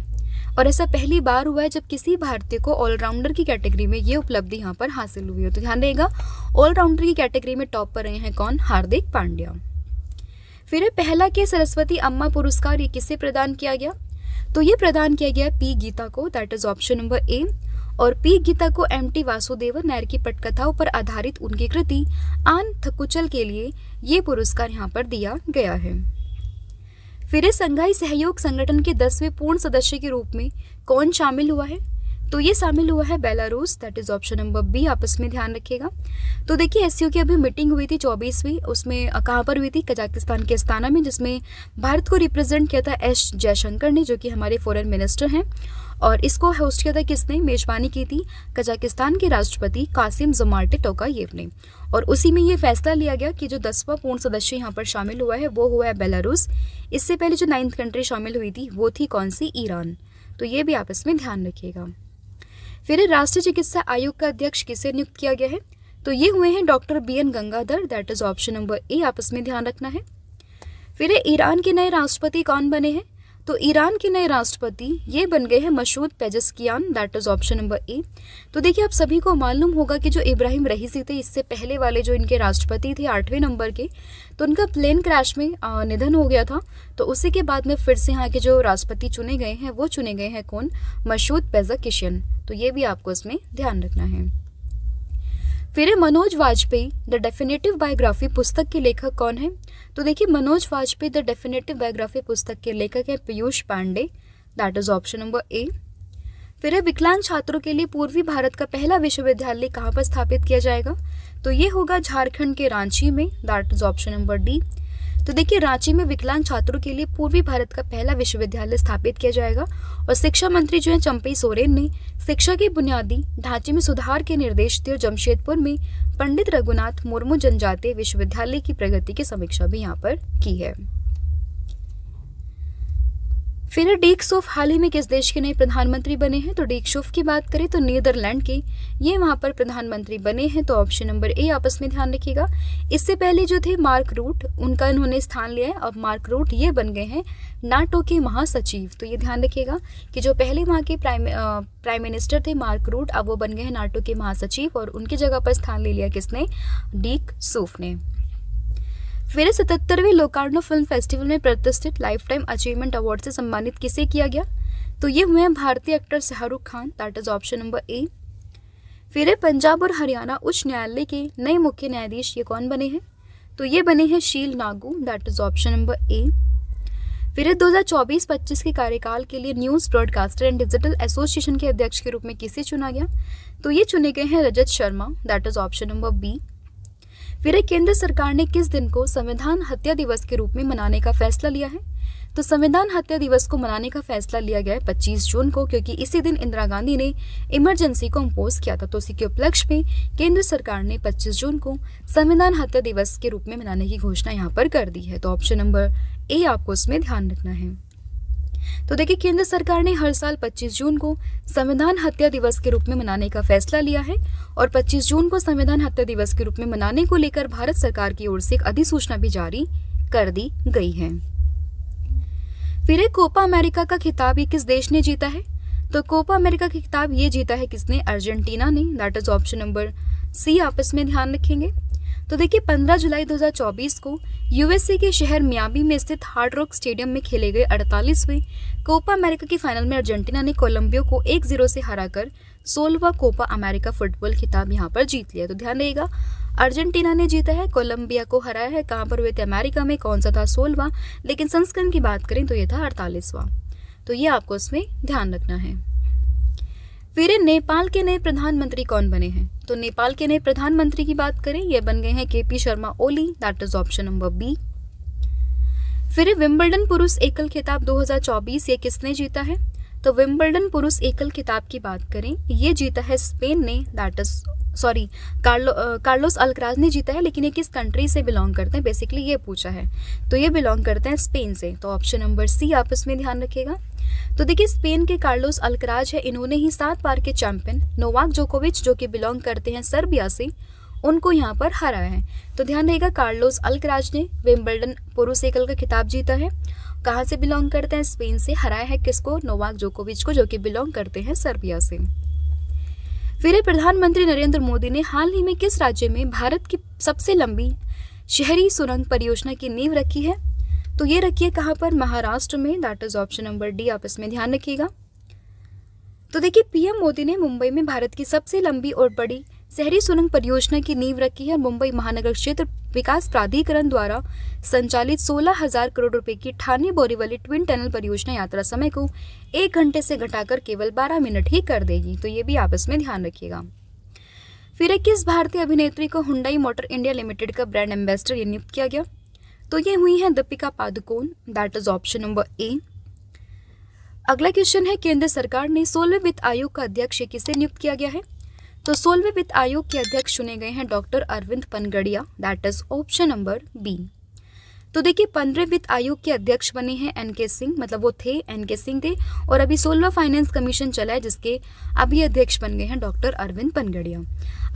और ऐसा पहली बार हुआ है जब किसी भारतीय को ऑलराउंडर की कैटेगरी में ये उपलब्धि यहाँ पर हासिल हुई हो तो ध्यान देगा ऑलराउंडर की कैटेगरी में टॉप पर रहे हैं कौन हार्दिक पांड्या फिर पहला के सरस्वती अम्मा पुरस्कार ये किसे प्रदान किया गया तो ये प्रदान किया गया पी गीता को that is option number A और पी गीता को एम टी वासुदेवन नायर की पटकथाओं पर आधारित उनकी कृति आन थकुचल के लिए ये पुरस्कार यहाँ पर दिया गया है फिर संघाई सहयोग संगठन के दसवें पूर्ण सदस्य के रूप में कौन शामिल हुआ है तो ये शामिल हुआ है Belarus that is option number B आप इसमें ध्यान रखिएगा तो देखिए एस की अभी मीटिंग हुई थी चौबीसवीं उसमें कहाँ पर हुई थी कजाकिस्तान के अस्ताना में जिसमें भारत को रिप्रेजेंट किया था एस जयशंकर ने जो कि हमारे फॉरेन मिनिस्टर हैं और इसको होस्ट किया था किसने मेजबानी की थी कजाकिस्तान के राष्ट्रपति कासिम जोमार्टे टोकायेव ने और उसी में ये फैसला लिया गया कि जो दसवां पूर्ण सदस्य यहाँ पर शामिल हुआ है वो हुआ है बेलारूस इससे पहले जो नाइन्थ कंट्री शामिल हुई थी वो थी कौन सी ईरान तो ये भी आप इसमें ध्यान रखिएगा फिर राष्ट्रीय चिकित्सा आयोग का अध्यक्ष किसे नियुक्त किया गया है तो ये हुए हैं doctor B N Gangadhar that is option number A आप इसमें ध्यान रखना है फिर ईरान के नए राष्ट्रपति कौन बने हैं तो ईरान के नए राष्ट्रपति ये बन गए हैं Masoud Pezeshkian that is option number A तो देखिए आप सभी को मालूम होगा कि जो इब्राहिम रहीसी थे इससे पहले वाले जो इनके राष्ट्रपति थे आठवें नंबर के तो उनका प्लेन क्रैश में निधन हो गया था तो उसी के बाद में फिर से यहाँ के जो राष्ट्रपति चुने गए हैं वो चुने गए हैं कौन मशहूद पेजाकिशन तो ये भी आपको इसमें ध्यान रखना है फिर Manoj Vajpayee the definitive biography पुस्तक के लेखक कौन है तो देखिए Manoj Vajpayee the definitive biography पुस्तक के लेखक है Piyush Pandey that is option number A फिर है विकलांग छात्रों के लिए पूर्वी भारत का पहला विश्वविद्यालय कहाँ पर स्थापित किया जाएगा तो ये होगा झारखंड के रांची में that is option number D तो देखिए रांची में विकलांग छात्रों के लिए पूर्वी भारत का पहला विश्वविद्यालय स्थापित किया जाएगा और शिक्षा मंत्री जो है चंपई सोरेन ने शिक्षा के बुनियादी ढांचे में सुधार के निर्देश दिए और जमशेदपुर में पंडित रघुनाथ मुर्मू जनजातीय विश्वविद्यालय की प्रगति की समीक्षा भी यहाँ पर की है फिलर डीकशोफ हाल ही में किस देश के नए प्रधानमंत्री बने हैं तो डीकशोफ की बात करें तो नीदरलैंड के ये वहां पर प्रधानमंत्री बने हैं तो ऑप्शन नंबर ए आपस में ध्यान रखिएगा इससे पहले जो थे मार्क रूट उनका इन्होंने स्थान लिया है अब मार्क रूट ये बन गए हैं नाटो के महासचिव तो ये ध्यान रखिएगा कि जो पहले वहाँ के प्राइम प्राइम मिनिस्टर थे मार्क रूट अब वो बन गए हैं नाटो के महासचिव और उनकी जगह पर स्थान ले लिया किसने डीक सोफ ने फिर सतहत्तरवें लोकार्नो फिल्म फेस्टिवल में प्रतिष्ठित लाइफ टाइम अचीवमेंट अवार्ड से सम्मानित किसे किया गया तो ये हुए हैं भारतीय actor Shahrukh Khan that is option number A फिर पंजाब और हरियाणा उच्च न्यायालय के नए मुख्य न्यायाधीश ये कौन बने हैं तो ये बने हैं Sheel Nagu that is option number A फिर दो हजार चौबीस पच्चीस के कार्यकाल के लिए news broadcaster and digital association के अध्यक्ष के रूप में किसे चुना गया तो ये चुने गए हैं Rajat Sharma that is option number B फिर केंद्र सरकार ने किस दिन को संविधान हत्या दिवस के रूप में मनाने का फैसला लिया है तो संविधान हत्या दिवस को मनाने का फैसला लिया गया है 25 जून को क्योंकि इसी दिन इंदिरा गांधी ने इमरजेंसी को इम्पोज किया था तो उसी के उपलक्ष्य में केंद्र सरकार ने 25 जून को संविधान हत्या दिवस के रूप में मनाने की घोषणा यहाँ पर कर दी है तो ऑप्शन नंबर ए आपको इसमें ध्यान रखना है तो देखिए केंद्र सरकार ने हर साल 25 जून को संविधान हत्या दिवस के रूप में मनाने का फैसला लिया है और 25 जून को संविधान हत्या दिवस के रूप में मनाने को लेकर भारत सरकार की ओर से एक अधिसूचना भी जारी कर दी गई है फिर एक कोपा अमेरिका का खिताब ये किस देश ने जीता है तो कोपा अमेरिका का खिताब ये जीता है किसने अर्जेंटीना ने that is option number C आप इसमें ध्यान रखेंगे तो देखिए 15 जुलाई 2024 को यूएसए के शहर मियाबी में स्थित हार्ड रॉक स्टेडियम में खेले गए 48वें कोपा अमेरिका की फाइनल में अर्जेंटीना ने कोलंबिया को एक जीरो से हराकर सोलवा कोपा अमेरिका फुटबॉल खिताब यहाँ पर जीत लिया तो ध्यान रहेगा अर्जेंटीना ने जीता है कोलंबिया को हराया है कहाँ पर हुए थे अमेरिका में कौन सा था सोलवा लेकिन संस्करण की बात करें तो ये था अड़तालीसवां तो ये आपको इसमें ध्यान रखना है फिर नेपाल के नए प्रधानमंत्री कौन बने हैं तो नेपाल के नए प्रधानमंत्री की बात करें ये बन गए हैं K P Sharma Oli that is option number B फिर विम्बल्डन पुरुष एकल खिताब 2024 ये किसने जीता है तो विम्बल्डन पुरुष एकल खिताब की बात करें ये जीता है स्पेन ने that is sorry Carlo Carlos Alcaraz ने जीता है लेकिन ये किस कंट्री से बिलोंग करते हैं बेसिकली ये पूछा है तो ये बिलोंग करते हैं स्पेन से तो ऑप्शन नंबर सी आप इसमें ध्यान रखिएगा तो देखिए स्पेन के कार्लोस अलक्राज है इन्होंने ही सात बार के चैंपियन नोवाक जोकोविच जो कि बिलोंग करते हैं सर्बिया से उनको यहाँ पर हराया है तो ध्यान रहेगा कार्लोस अलक्राज ने विम्बल्डन पुरुष एकल का खिताब जीता है कहाँ से बिलोंग करते हैं स्पेन से हराया है किसको नोवाक जोकोविच को जो कि बिलोंग करते हैं सर्बिया से फिर प्रधानमंत्री नरेंद्र मोदी ने हाल ही में किस राज्य में भारत की सबसे लंबी शहरी सुरंग परियोजना की नींव रखी है तो ये रखिए कहाँ पर महाराष्ट्र में that is option number D आप इसमें ध्यान रखिएगा तो देखिए पीएम मोदी ने मुंबई में भारत की सबसे लंबी और बड़ी शहरी सुरंग परियोजना की नींव रखी है मुंबई महानगर क्षेत्र विकास प्राधिकरण द्वारा संचालित सोलह हजार करोड़ रुपए की ठाणे बोरीवली ट्विन टनल परियोजना यात्रा समय को एक घंटे से घटाकर केवल 12 मिनट ही कर देगी तो ये भी आप इसमें ध्यान रखिएगा फिर इक्कीस भारतीय अभिनेत्री को हुंडई मोटर इंडिया लिमिटेड का ब्रांड एम्बेसडर नियुक्त किया गया तो ये हुई है Deepika Padukone that is option number A अगला क्वेश्चन है केंद्र सरकार ने सोलह वित्त आयोग का अध्यक्ष किसे नियुक्त किया गया है तो सोलवे वित्त आयोग के अध्यक्ष चुने गए हैं doctor Arvind Panagariya that is option number B तो देखिए पंद्रह वित्त आयोग के अध्यक्ष बने हैं एन के सिंह मतलब वो थे एन के सिंह थे और अभी सोलवा फाइनेंस कमीशन चला है जिसके अभी अध्यक्ष बन गए हैं डॉक्टर अरविंद पनगड़िया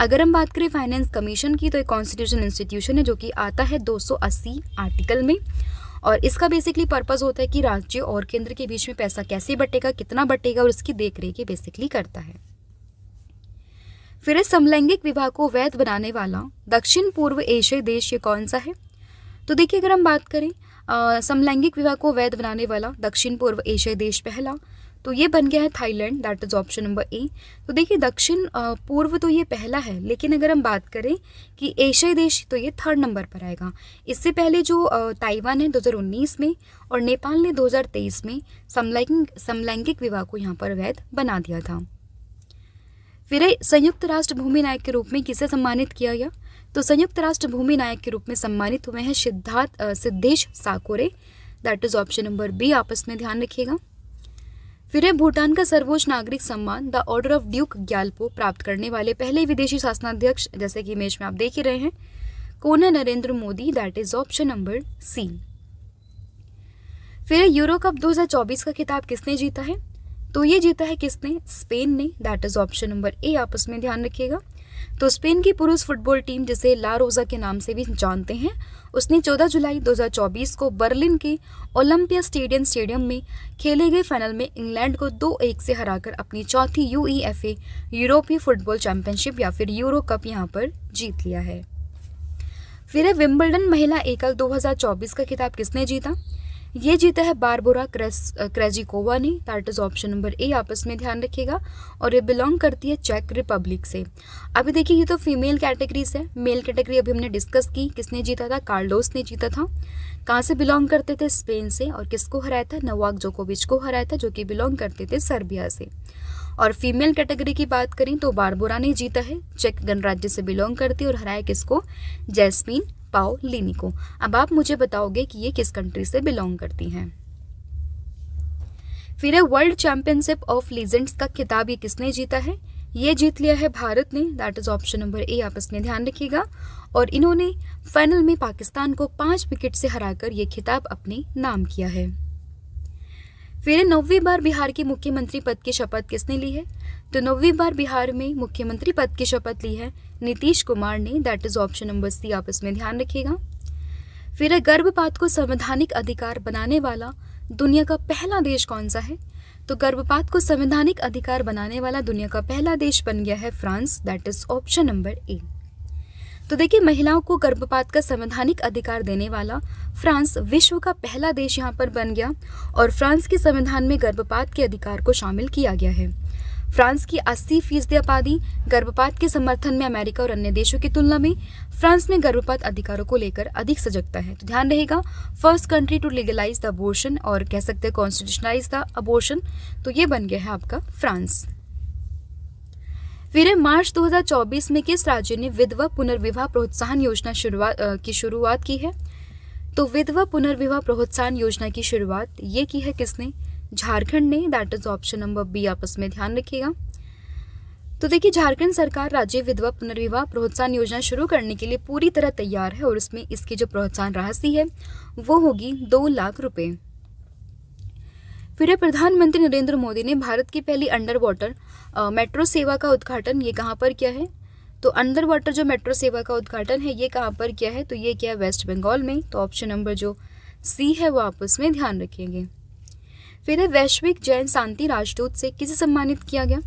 अगर हम बात करें फाइनेंस कमीशन की तो एक कॉन्स्टिट्यूशन इंस्टीट्यूशन है जो कि आता है 280 आर्टिकल में और इसका बेसिकली पर्पज़ होता है कि राज्य और केंद्र के बीच में पैसा कैसे बटेगा कितना बटेगा और उसकी देख के बेसिकली करता है फिर समलैंगिक विवाह को वैध बनाने वाला दक्षिण पूर्व एशियाई देश ये कौन सा है तो देखिए अगर हम बात करें समलैंगिक विवाह को वैध बनाने वाला दक्षिण पूर्व एशियाई देश पहला तो ये बन गया है Thailand that is option number A तो देखिए दक्षिण पूर्व तो ये पहला है लेकिन अगर हम बात करें कि एशियाई देश तो ये थर्ड नंबर पर आएगा इससे पहले जो ताइवान है 2019 में और नेपाल ने 2023 में समलैंगिक समलैंगिक विवाह को यहाँ पर वैध बना दिया था फिर संयुक्त राष्ट्र भूमि नायक के रूप में किसे सम्मानित किया गया तो संयुक्त राष्ट्र भूमि नायक के रूप में सम्मानित हुए हैं Siddharth Siddhesh Sakore that is option number B आपस में ध्यान रखिएगा फिर भूटान का सर्वोच्च नागरिक सम्मान the order of Druk Gyalpo प्राप्त करने वाले पहले विदेशी शासनाध्यक्ष जैसे कि इमेज में आप देख ही रहे हैं कौन है Narendra Modi that is option number C फिर यूरो कप 2024 का खिताब किसने जीता है तो ये जीता है किसने स्पेन ने that is option number A आप उसमें ध्यान रखिएगा तो स्पेन की पुरुष फुटबॉल टीम जिसे ला रोजा के नाम से भी जानते हैं उसने 14 जुलाई 2024 को बर्लिन के ओलंपिया स्टेडियम स्टेडियम में खेले गए फाइनल में इंग्लैंड को दो एक से हराकर अपनी चौथी यू यूरोपीय फुटबॉल चैंपियनशिप या फिर यूरो कप यहाँ पर जीत लिया है फिर विंबलडन महिला एकल 2024 का खिताब किसने जीता ये जीता है बारबोरा क्रेस क्रेजिकोवा ने that is option number A आपस में ध्यान रखिएगा और ये बिलोंग करती है चेक रिपब्लिक से अभी देखिए ये तो फीमेल कैटेगरीज है मेल कैटेगरी अभी हमने डिस्कस की किसने जीता था कार्लोस ने जीता था कहाँ से बिलोंग करते थे स्पेन से और किसको हराया था नवाक जोकोविच को हराया था जो कि बिलोंग करते थे सर्बिया से और फीमेल कैटेगरी की बात करें तो बारबोरा ने जीता है चेक गणराज्य से बिलोंग करती है और हराया किसको जैस्मीन पाओ लिनी को अब आप मुझे बताओगे कि ये किस कंट्री से बिलोंग करती हैं फिर वर्ल्ड चैंपियनशिप ऑफ लीजेंड्स का खिताब ये किसने जीता है ये जीत लिया है भारत ने that is option number A आप इसमें ध्यान रखिएगा और इन्होंने फाइनल में पाकिस्तान को पांच विकेट से हराकर ये खिताब अपने नाम किया है फिर नौवीं बार बिहार के मुख्यमंत्री पद की शपथ किसने ली है तो नौवीं बार बिहार में मुख्यमंत्री पद की शपथ ली है नीतीश कुमार ने that is option number C आप इसमें ध्यान रखिएगा फिर गर्भपात को संवैधानिक अधिकार बनाने वाला दुनिया का पहला देश कौन सा है तो गर्भपात को संवैधानिक अधिकार बनाने वाला दुनिया का पहला देश बन गया है France that is option number A तो देखिए महिलाओं को गर्भपात का संवैधानिक अधिकार देने वाला फ्रांस विश्व का पहला देश यहाँ पर बन गया और फ्रांस के संविधान में गर्भपात के अधिकार को शामिल किया गया है फ्रांस की 80 फीसदी आबादी गर्भपात के समर्थन में अमेरिका और अन्य देशों की तुलना में फ्रांस में गर्भपात अधिकारों को लेकर अधिक सजगता है तो ध्यान रहेगा first country to legalize the abortion और कह सकते हैं कॉन्स्टिट्यूशनलाइज द अबोर्शन तो ये बन गया है आपका फ्रांस फिर मार्च 2024 में किस राज्य ने विधवा पुनर्विवाह प्रोत्साहन योजना शुरुआत की शुरुआत की है तो विधवा पुनर्विवाह प्रोत्साहन योजना की शुरुआत ये की है किसने झारखंड ने that is option number B आपस में ध्यान रखिएगा तो देखिए झारखंड सरकार राज्य विधवा पुनर्विवाह प्रोत्साहन योजना शुरू करने के लिए पूरी तरह तैयार है और उसमें इसकी जो प्रोत्साहन राशि है वो होगी दो लाख रुपए फिर प्रधानमंत्री नरेंद्र मोदी ने भारत की पहली अंडर वाटर मेट्रो सेवा का उद्घाटन ये कहाँ पर किया है तो अंडर वाटर जो मेट्रो सेवा का उद्घाटन है ये कहाँ पर किया है तो ये किया वेस्ट बंगाल में तो ऑप्शन नंबर जो सी है वो आप उसमें ध्यान रखेंगे फिर है वैश्विक जैन शांति राजदूत से किसे सम्मानित किया गया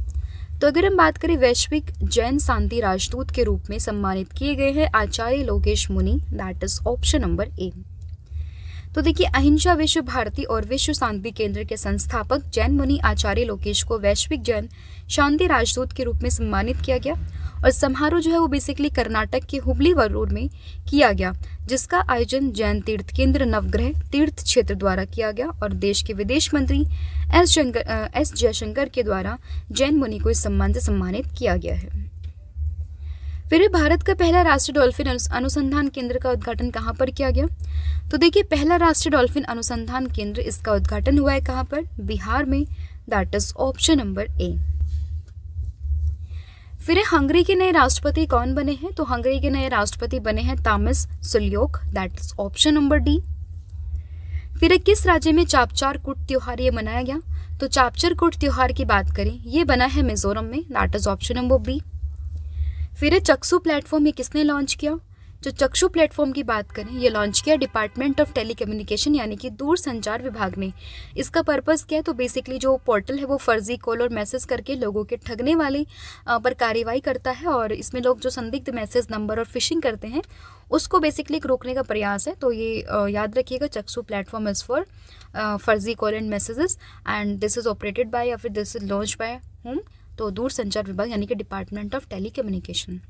तो अगर हम बात करें वैश्विक जैन शांति राजदूत के रूप में सम्मानित किए गए हैं Acharya Lokesh Muni that is option number A तो देखिए अहिंसा विश्व भारती और विश्व शांति केंद्र के संस्थापक जैन मुनि आचार्य लोकेश को वैश्विक जैन शांति राजदूत के रूप में सम्मानित किया गया और समारोह जो है वो बेसिकली कर्नाटक के हुबली वरूर में किया गया जिसका आयोजन जैन तीर्थ केंद्र नवग्रह तीर्थ क्षेत्र द्वारा किया गया और देश के विदेश मंत्री एस शंकर एस जयशंकर के द्वारा जैन मुनि को इस सम्मान से सम्मानित किया गया है फिर भारत का पहला राष्ट्रीय डॉल्फिन अनुसंधान केंद्र का उद्घाटन कहाँ पर किया गया तो देखिए पहला राष्ट्रीय डॉल्फिन अनुसंधान केंद्र इसका उद्घाटन हुआ है कहाँ पर बिहार में that is option number A फिर हंगरी के नए राष्ट्रपति कौन बने हैं तो हंगरी के नए राष्ट्रपति बने हैं Tamas Sulyok that is option number D फिर किस राज्य में चापचार कुट त्योहार ये मनाया गया तो चापचर कुट त्योहार की बात करें ये बना है मिजोरम में that is option number B फिर चक्सू प्लेटफॉर्म ये किसने लॉन्च किया जो चक्षु प्लेटफॉर्म की बात करें ये लॉन्च किया डिपार्टमेंट ऑफ टेली यानी कि दूर संचार विभाग ने इसका पर्पज़ क्या है तो बेसिकली जो पोर्टल है वो फर्जी कॉल और मैसेज करके लोगों के ठगने वाले पर कार्रवाई करता है और इसमें लोग जो संदिग्ध मैसेज नंबर और फिशिंग करते हैं उसको बेसिकली रोकने का प्रयास है तो ये याद रखिएगा चक्षु प्लेटफॉर्म इज़ फॉर फर्जी call and messages and this is operated by या फिर this is launch by home तो दूर संचार विभाग यानी कि डिपार्टमेंट ऑफ टेली कम्युनिकेशन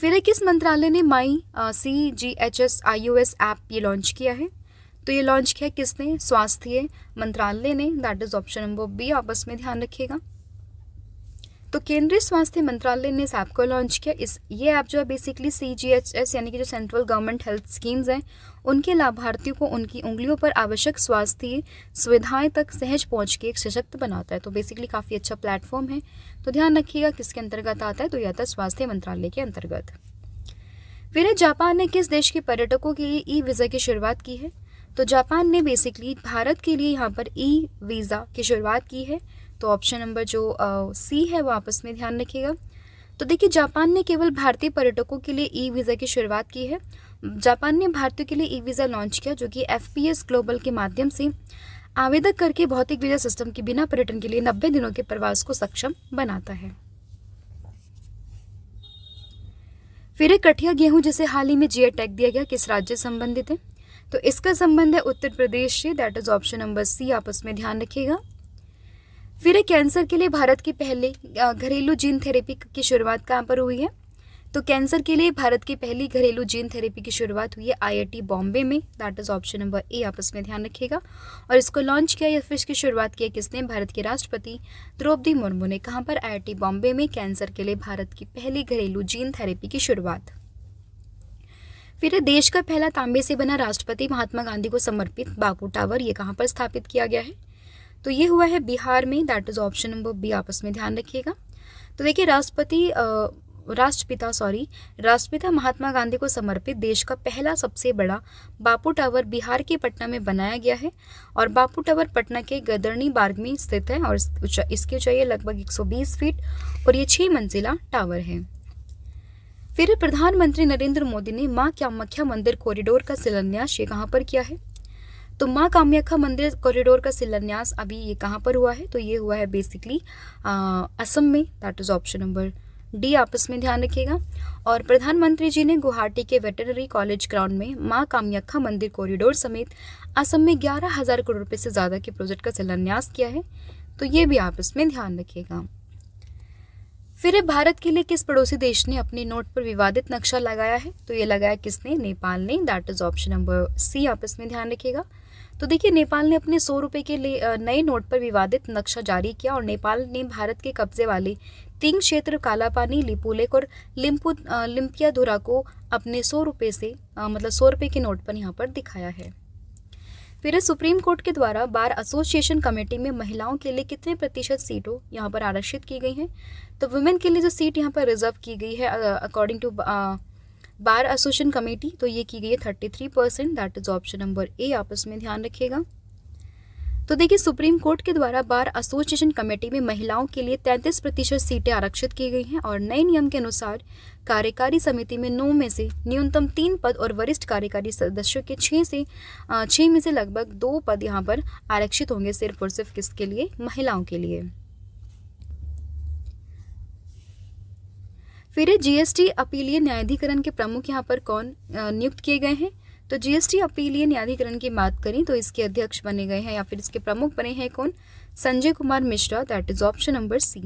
फिर किस मंत्रालय ने my C G H S I U S app ये लॉन्च किया है तो ये लॉन्च किया किसने स्वास्थ्य मंत्रालय ने that is option number B आप में ध्यान रखिएगा तो केंद्रीय स्वास्थ्य मंत्रालय ने इस ऐप को लॉन्च किया इस ये ऐप जो है basically C G H S यानी कि जो सेंट्रल गवर्नमेंट हेल्थ स्कीम्स हैं उनके लाभार्थियों को उनकी उंगलियों पर आवश्यक स्वास्थ्य सुविधाएं तक सहज पहुंच के एक सशक्त बनाता है तो बेसिकली काफ़ी अच्छा प्लेटफॉर्म है तो ध्यान रखिएगा किसके अंतर्गत आता है तो यह था स्वास्थ्य मंत्रालय के अंतर्गत फिर जापान ने किस देश के पर्यटकों के लिए ई वीज़ा की शुरुआत की है तो जापान ने बेसिकली भारत के लिए यहाँ पर ई वीज़ा की शुरुआत की है तो ऑप्शन नंबर जो सी है वो आपस में ध्यान रखिएगा तो देखिए जापान ने केवल भारतीय पर्यटकों के लिए ई वीज़ा की शुरुआत की है जापान ने भारतीयों के लिए ई वीज़ा लॉन्च किया जो कि एफ ग्लोबल के माध्यम से आवेदक करके भौतिक वीजा सिस्टम के बिना पर्यटन के लिए नब्बे दिनों के प्रवास को सक्षम बनाता है फिर एक कठिया गेहूं जिसे हाल ही में जीए टैग e दिया गया किस राज्य संबंधित है तो इसका संबंध है उत्तर प्रदेश से that is option number C आप उसमें ध्यान रखिएगा फिर एक कैंसर के लिए भारत की पहले घरेलू जीन थेरेपी की शुरुआत कहाँ पर हुई है तो कैंसर के लिए भारत की पहली घरेलू जीन थेरेपी की शुरुआत हुई है आईआईटी बॉम्बे में that is option number A आप इसमें ध्यान रखिएगा और इसको लॉन्च किया या फिर इसकी शुरुआत किया किसने भारत के राष्ट्रपति द्रौपदी मुर्मू ने कहाँ पर आई बॉम्बे में कैंसर के लिए भारत की पहली घरेलू जीन थेरेपी की शुरुआत फिर देश का पहला तांबे से बना राष्ट्रपति महात्मा गांधी को समर्पित बापू टावर ये कहाँ पर स्थापित किया गया है तो ये हुआ है बिहार में that is option number B आपस में ध्यान रखिएगा तो देखिए राष्ट्रपति राष्ट्रपिता सॉरी राष्ट्रपिता महात्मा गांधी को समर्पित देश का पहला सबसे बड़ा बापू टावर बिहार के पटना में बनाया गया है और बापू टावर पटना के गदरनी बार्ग में स्थित है और इसकी ऊंचाई लगभग 120 फीट और ये छह मंजिला टावर है फिर प्रधानमंत्री नरेंद्र मोदी ने माँ कामाख्या मंदिर कॉरिडोर का शिलान्यास ये कहाँ पर किया है तो माँ कामाख्या मंदिर कॉरिडोर का शिलान्यास अभी ये कहाँ पर हुआ है तो ये हुआ है बेसिकली असम में that is option number D आपस में ध्यान रखिएगा और प्रधानमंत्री जी ने गुवाहाटी के वेटरनरी कॉलेज ग्राउंड में मां कामयाखा मंदिर कॉरिडोर समेत असम में ग्यारह हजार करोड़ रुपए से ज़्यादा के प्रोजेक्ट का शिलान्यास किया है तो ये भी आप इसमें ध्यान रखिएगा फिर भारत के लिए किस पड़ोसी देश ने अपने नोट पर विवादित नक्शा लगाया है तो ये लगाया किसने नेपाल ने that is option number C आप इसमें ध्यान रखिएगा तो देखिए नेपाल ने अपने सौ रुपये के नए नोट पर विवादित नक्शा जारी किया और नेपाल ने भारत के कब्जे वाले तीन क्षेत्र कालापानी लिपुलेक और लिम्पु लिम्पियाधुरा को अपने सौ रुपये से मतलब सौ रुपये के नोट पर यहाँ पर दिखाया है फिर सुप्रीम कोर्ट के द्वारा बार एसोसिएशन कमेटी में महिलाओं के लिए कितने प्रतिशत सीटों यहाँ पर आरक्षित की गई हैं तो वुमेन के लिए जो सीट यहाँ पर रिजर्व की गई है according to bar association committee तो ये की गई है thirty three percent that is option number A आप इसमें ध्यान रखिएगा तो देखिए सुप्रीम कोर्ट के द्वारा बार एसोसिएशन कमेटी में महिलाओं के लिए 33 प्रतिशत सीटें आरक्षित की गई हैं और नए नियम के अनुसार कार्यकारी समिति में नौ में से न्यूनतम तीन पद और वरिष्ठ कार्यकारी सदस्यों के छः से छः में से लगभग दो पद यहाँ पर आरक्षित होंगे सिर्फ और सिर्फ किसके लिए महिलाओं के लिए फिर जीएसटी अपीलीय न्यायाधिकरण के प्रमुख यहाँ पर कौन नियुक्त किए गए हैं तो जीएसटी अपीलीय न्यायाधिकरण की बात करें तो इसके अध्यक्ष बने गए हैं या फिर इसके प्रमुख बने हैं कौन Sanjay Kumar Mishra that is option number C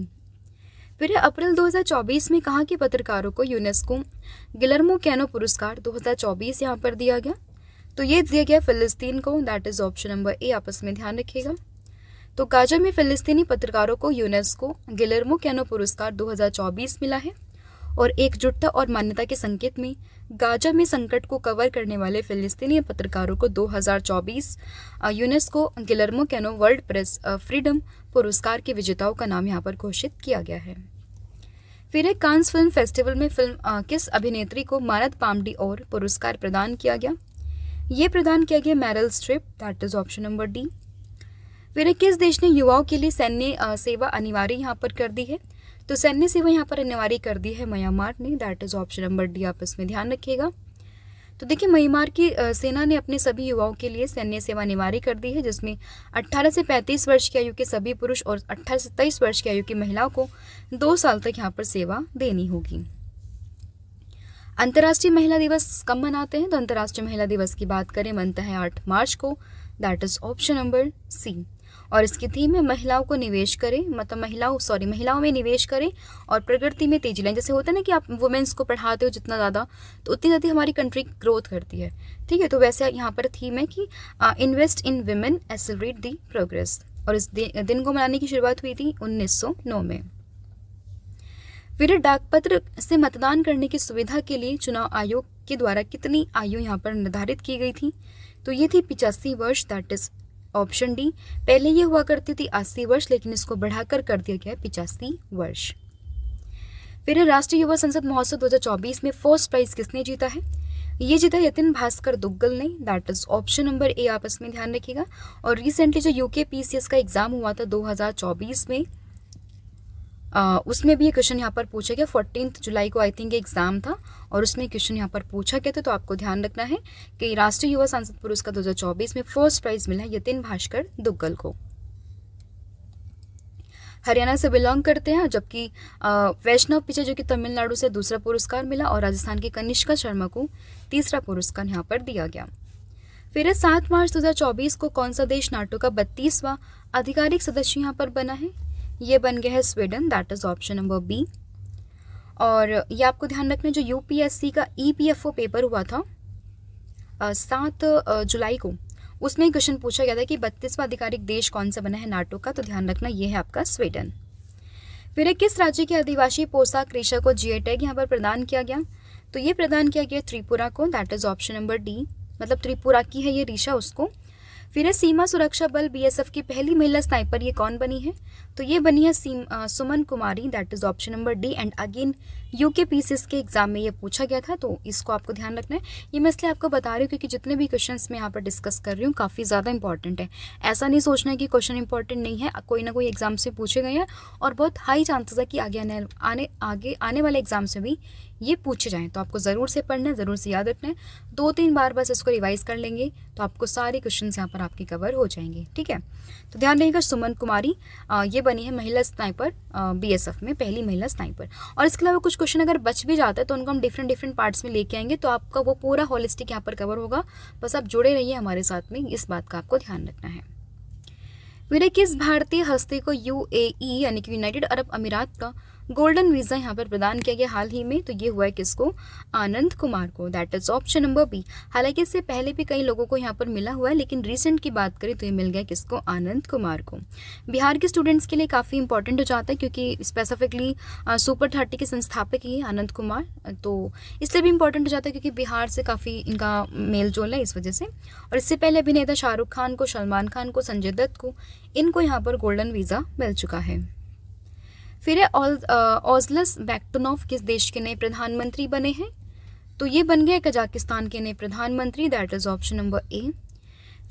फिर अप्रैल 2024 में कहा कि पत्रकारों को यूनेस्को गिलर्मो कैनो पुरस्कार 2024 यहाँ पर दिया गया तो ये दिया गया फिलिस्तीन को that is option number A आपस में ध्यान रखिएगा तो गाजा में फिलिस्तीनी पत्रकारों को यूनेस्को गिलर्मो कैनो पुरस्कार 2024 मिला है और एकजुटता और मान्यता के संकेत में गाजा में संकट को कवर करने वाले फिलिस्तीनी पत्रकारों को 2024 UNESCO Guillermo Cano World Press Freedom पुरस्कार के विजेताओं का नाम यहाँ पर घोषित किया गया है फिर एक कांस फिल्म फेस्टिवल में फिल्म किस अभिनेत्री को मानद पामडी और पुरस्कार प्रदान किया गया ये प्रदान किया गया Meryl Streep that is option number D फिर किस देश ने युवाओं के लिए सैन्य सेवा अनिवार्य यहाँ पर कर दी है तो सैन्य सेवा यहाँ पर अनिवार्य कर दी है म्यांमार ने that is option number D आप इसमें ध्यान रखिएगा तो देखिए म्यांमार की सेना ने अपने सभी युवाओं के लिए सैन्य सेवा अनिवार्य कर दी है जिसमें 18 से 35 वर्ष की आयु के सभी पुरुष और 18 से 23 वर्ष की आयु की महिलाओं को दो साल तक यहाँ पर सेवा देनी होगी अंतर्राष्ट्रीय महिला दिवस कब मनाते हैं तो अंतर्राष्ट्रीय महिला दिवस की बात करें मनता है आठ मार्च को that is option number C और इसकी थीम है महिलाओं को निवेश करें मतलब महिलाओं सॉरी महिलाओं में निवेश करें और प्रगति में तेजी लाएं जैसे होता है ना कि आप वुमेंस को पढ़ाते हो जितना ज़्यादा तो उतनी ज़्यादा हमारी कंट्री ग्रोथ करती है ठीक है तो वैसे यहाँ पर थीम है कि invest in women accelerate the progress और इस दिन को मनाने की शुरुआत हुई थी उन्नीस में फिर डाकपत्र से मतदान करने की सुविधा के लिए चुनाव आयोग के द्वारा कितनी आयु यहाँ पर निर्धारित की गई थी तो ये थी पिचासी वर्ष दैट इज ऑप्शन डी पहले ये हुआ करती थी अस्सी वर्ष लेकिन इसको बढ़ाकर कर दिया गया है पिचासी वर्ष फिर राष्ट्रीय युवा संसद महोत्सव 2024 में फर्स्ट प्राइज किसने जीता है ये जीता यतिन भास्कर दुग्गल ने that is option number A आप इसमें ध्यान रखिएगा और रिसेंटली जो यूके पीसीएस का एग्जाम हुआ था 2024 में आ, उसमें भी ये क्वेश्चन यहाँ पर पूछा गया फोर्टीन जुलाई को आई थिंक एग्जाम था और उसमें क्वेश्चन यहाँ पर पूछा गया था तो आपको ध्यान रखना है कि राष्ट्रीय युवा सांसद पुरस्कार दो में फर्स्ट प्राइज मिला है यतिन भास्कर दुग्गल को हरियाणा से बिलोंग करते हैं जबकि वैष्णव पीछे जो कि तमिलनाडु से दूसरा पुरस्कार मिला और राजस्थान की कनिष्का शर्मा को तीसरा पुरस्कार यहाँ पर दिया गया फिर सात मार्च 2024 को कौन सा देश नाटो का बत्तीसवां आधिकारिक सदस्य यहाँ पर बना है ये बन गया है Sweden that is option number B और ये आपको ध्यान रखना जो यूपीएससी का ईपीएफओ e पेपर हुआ था सात जुलाई को उसमें क्वेश्चन पूछा गया था कि बत्तीसवा आधिकारिक देश कौन सा बना है नाटो का तो ध्यान रखना ये है आपका स्वीडन फिर किस राज्य के आदिवासी पोशाक कृषक को जीए टैग यहाँ पर प्रदान किया गया तो ये प्रदान किया गया त्रिपुरा को that is option number D मतलब त्रिपुरा की है ये रीशा उसको फिर है सीमा सुरक्षा बल बीएसएफ की पहली महिला स्नाइपर ये कौन बनी है तो ये बनी है सीम, आ, Suman Kumari that is option number D and again UK PCS के एग्जाम में ये पूछा गया था तो इसको आपको ध्यान रखना है ये मैं इसलिए आपको बता रही हूँ क्योंकि जितने भी क्वेश्चन मैं यहाँ पर डिस्कस कर रही हूँ काफ़ी ज़्यादा इंपॉर्टेंट है ऐसा नहीं सोचना है कि क्वेश्चन इंपॉर्टेंट नहीं है कोई ना कोई एग्जाम से पूछे गए हैं और बहुत हाई चांसेस है कि आगे आने आने आगे आने वाले एग्जाम से भी ये पूछे जाएँ तो आपको ज़रूर से पढ़ना है ज़रूर से याद रखना है दो तीन बार बस इसको रिवाइज़ कर लेंगे तो आपको सारे क्वेश्चन यहाँ पर आपके कवर हो जाएंगे ठीक है तो ध्यान रहेगा सुमन कुमारी आ, ये बनी है महिला स्नाइपर बी में पहली महिला स्नाइपर और इसके अलावा कुछ क्वेश्चन अगर बच भी जाता है तो उनको हम डिफरेंट डिफरेंट पार्ट्स में लेके आएंगे तो आपका वो पूरा हॉलिस्टिक यहाँ पर कवर होगा बस आप जुड़े रहिए हमारे साथ में इस बात का आपको ध्यान रखना है मेरे किस भारतीय हस्ती को यूएई e यानी कि यूनाइटेड अरब अमीरात का गोल्डन वीज़ा यहाँ पर प्रदान किया गया हाल ही में तो ये हुआ है किसको आनंद कुमार को that is option number B हालांकि इससे पहले भी कई लोगों को यहाँ पर मिला हुआ है लेकिन रिसेंट की बात करें तो ये मिल गया किसको आनंद कुमार को बिहार के स्टूडेंट्स के लिए काफ़ी इंपॉर्टेंट हो जाता है क्योंकि स्पेसिफिकली सुपर थर्टी के संस्थापक ही आनंद कुमार तो इसलिए भी इंपॉर्टेंट हो जाता है क्योंकि बिहार से काफ़ी इनका मेल जोल है इस वजह से और इससे पहले अभिनेता शाहरुख खान को सलमान खान को संजय दत्त को इनको यहाँ पर गोल्डन वीज़ा मिल चुका है फिर है ओजलस बैक्टनोव किस देश के नए प्रधानमंत्री बने हैं तो ये बन गए कजाकिस्तान के नए प्रधानमंत्री that is option number A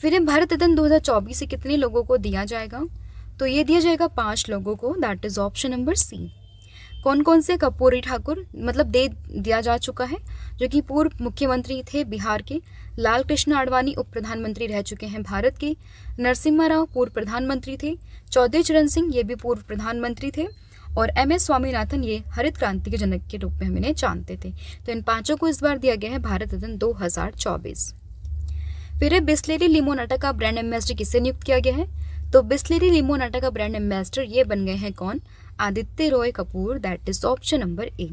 फिर है भारत रत्न दो से कितने लोगों को दिया जाएगा तो ये दिया जाएगा पाँच लोगों को that is option number C कौन कौन से कपूरी ठाकुर मतलब दे दिया जा चुका है जो कि पूर्व मुख्यमंत्री थे बिहार के लाल कृष्ण आडवाणी उप प्रधानमंत्री रह चुके हैं भारत के नरसिम्हा राव पूर्व प्रधानमंत्री थे चौधरी चरण सिंह ये भी पूर्व प्रधानमंत्री थे और एम एस स्वामीनाथन ये हरित क्रांति के जनक के रूप में हम इन्हें जानते थे तो इन पांचों को इस बार दिया गया है भारत रत्न चौबीस फिर है बिस्लेरी लिमोनाटा का ब्रांड एम्बेसडर किसे नियुक्त किया गया है तो बिस्लेरी लिमोनाटा का ब्रांड एम्बेसडर ये बन गए हैं कौन Aditya Roy Kapur that is option number A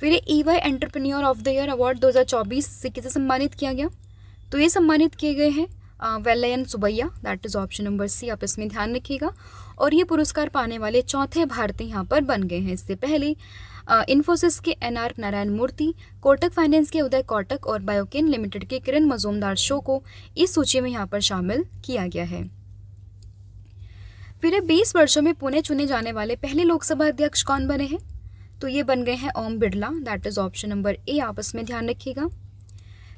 फिर E Y entrepreneur of the year award 2024 से किसे सम्मानित किया गया तो ये सम्मानित किए गए हैं Velayan Subbiah that is option number C आप इसमें ध्यान रखिएगा और ये पुरस्कार पाने वाले चौथे भारतीय यहाँ पर बन गए हैं इससे पहले इन्फोसिस के N R Narayana Murthy Kotak finance के उदय कोटक और बायोकिन लिमिटेड के किरण मजूमदार शो को इस सूची में यहाँ पर शामिल किया गया है फिर बीस वर्षों में पुणे चुने जाने वाले पहले लोकसभा अध्यक्ष कौन बने हैं तो ये बन गए हैं Om Birla that is option number A आप इसमें ध्यान रखिएगा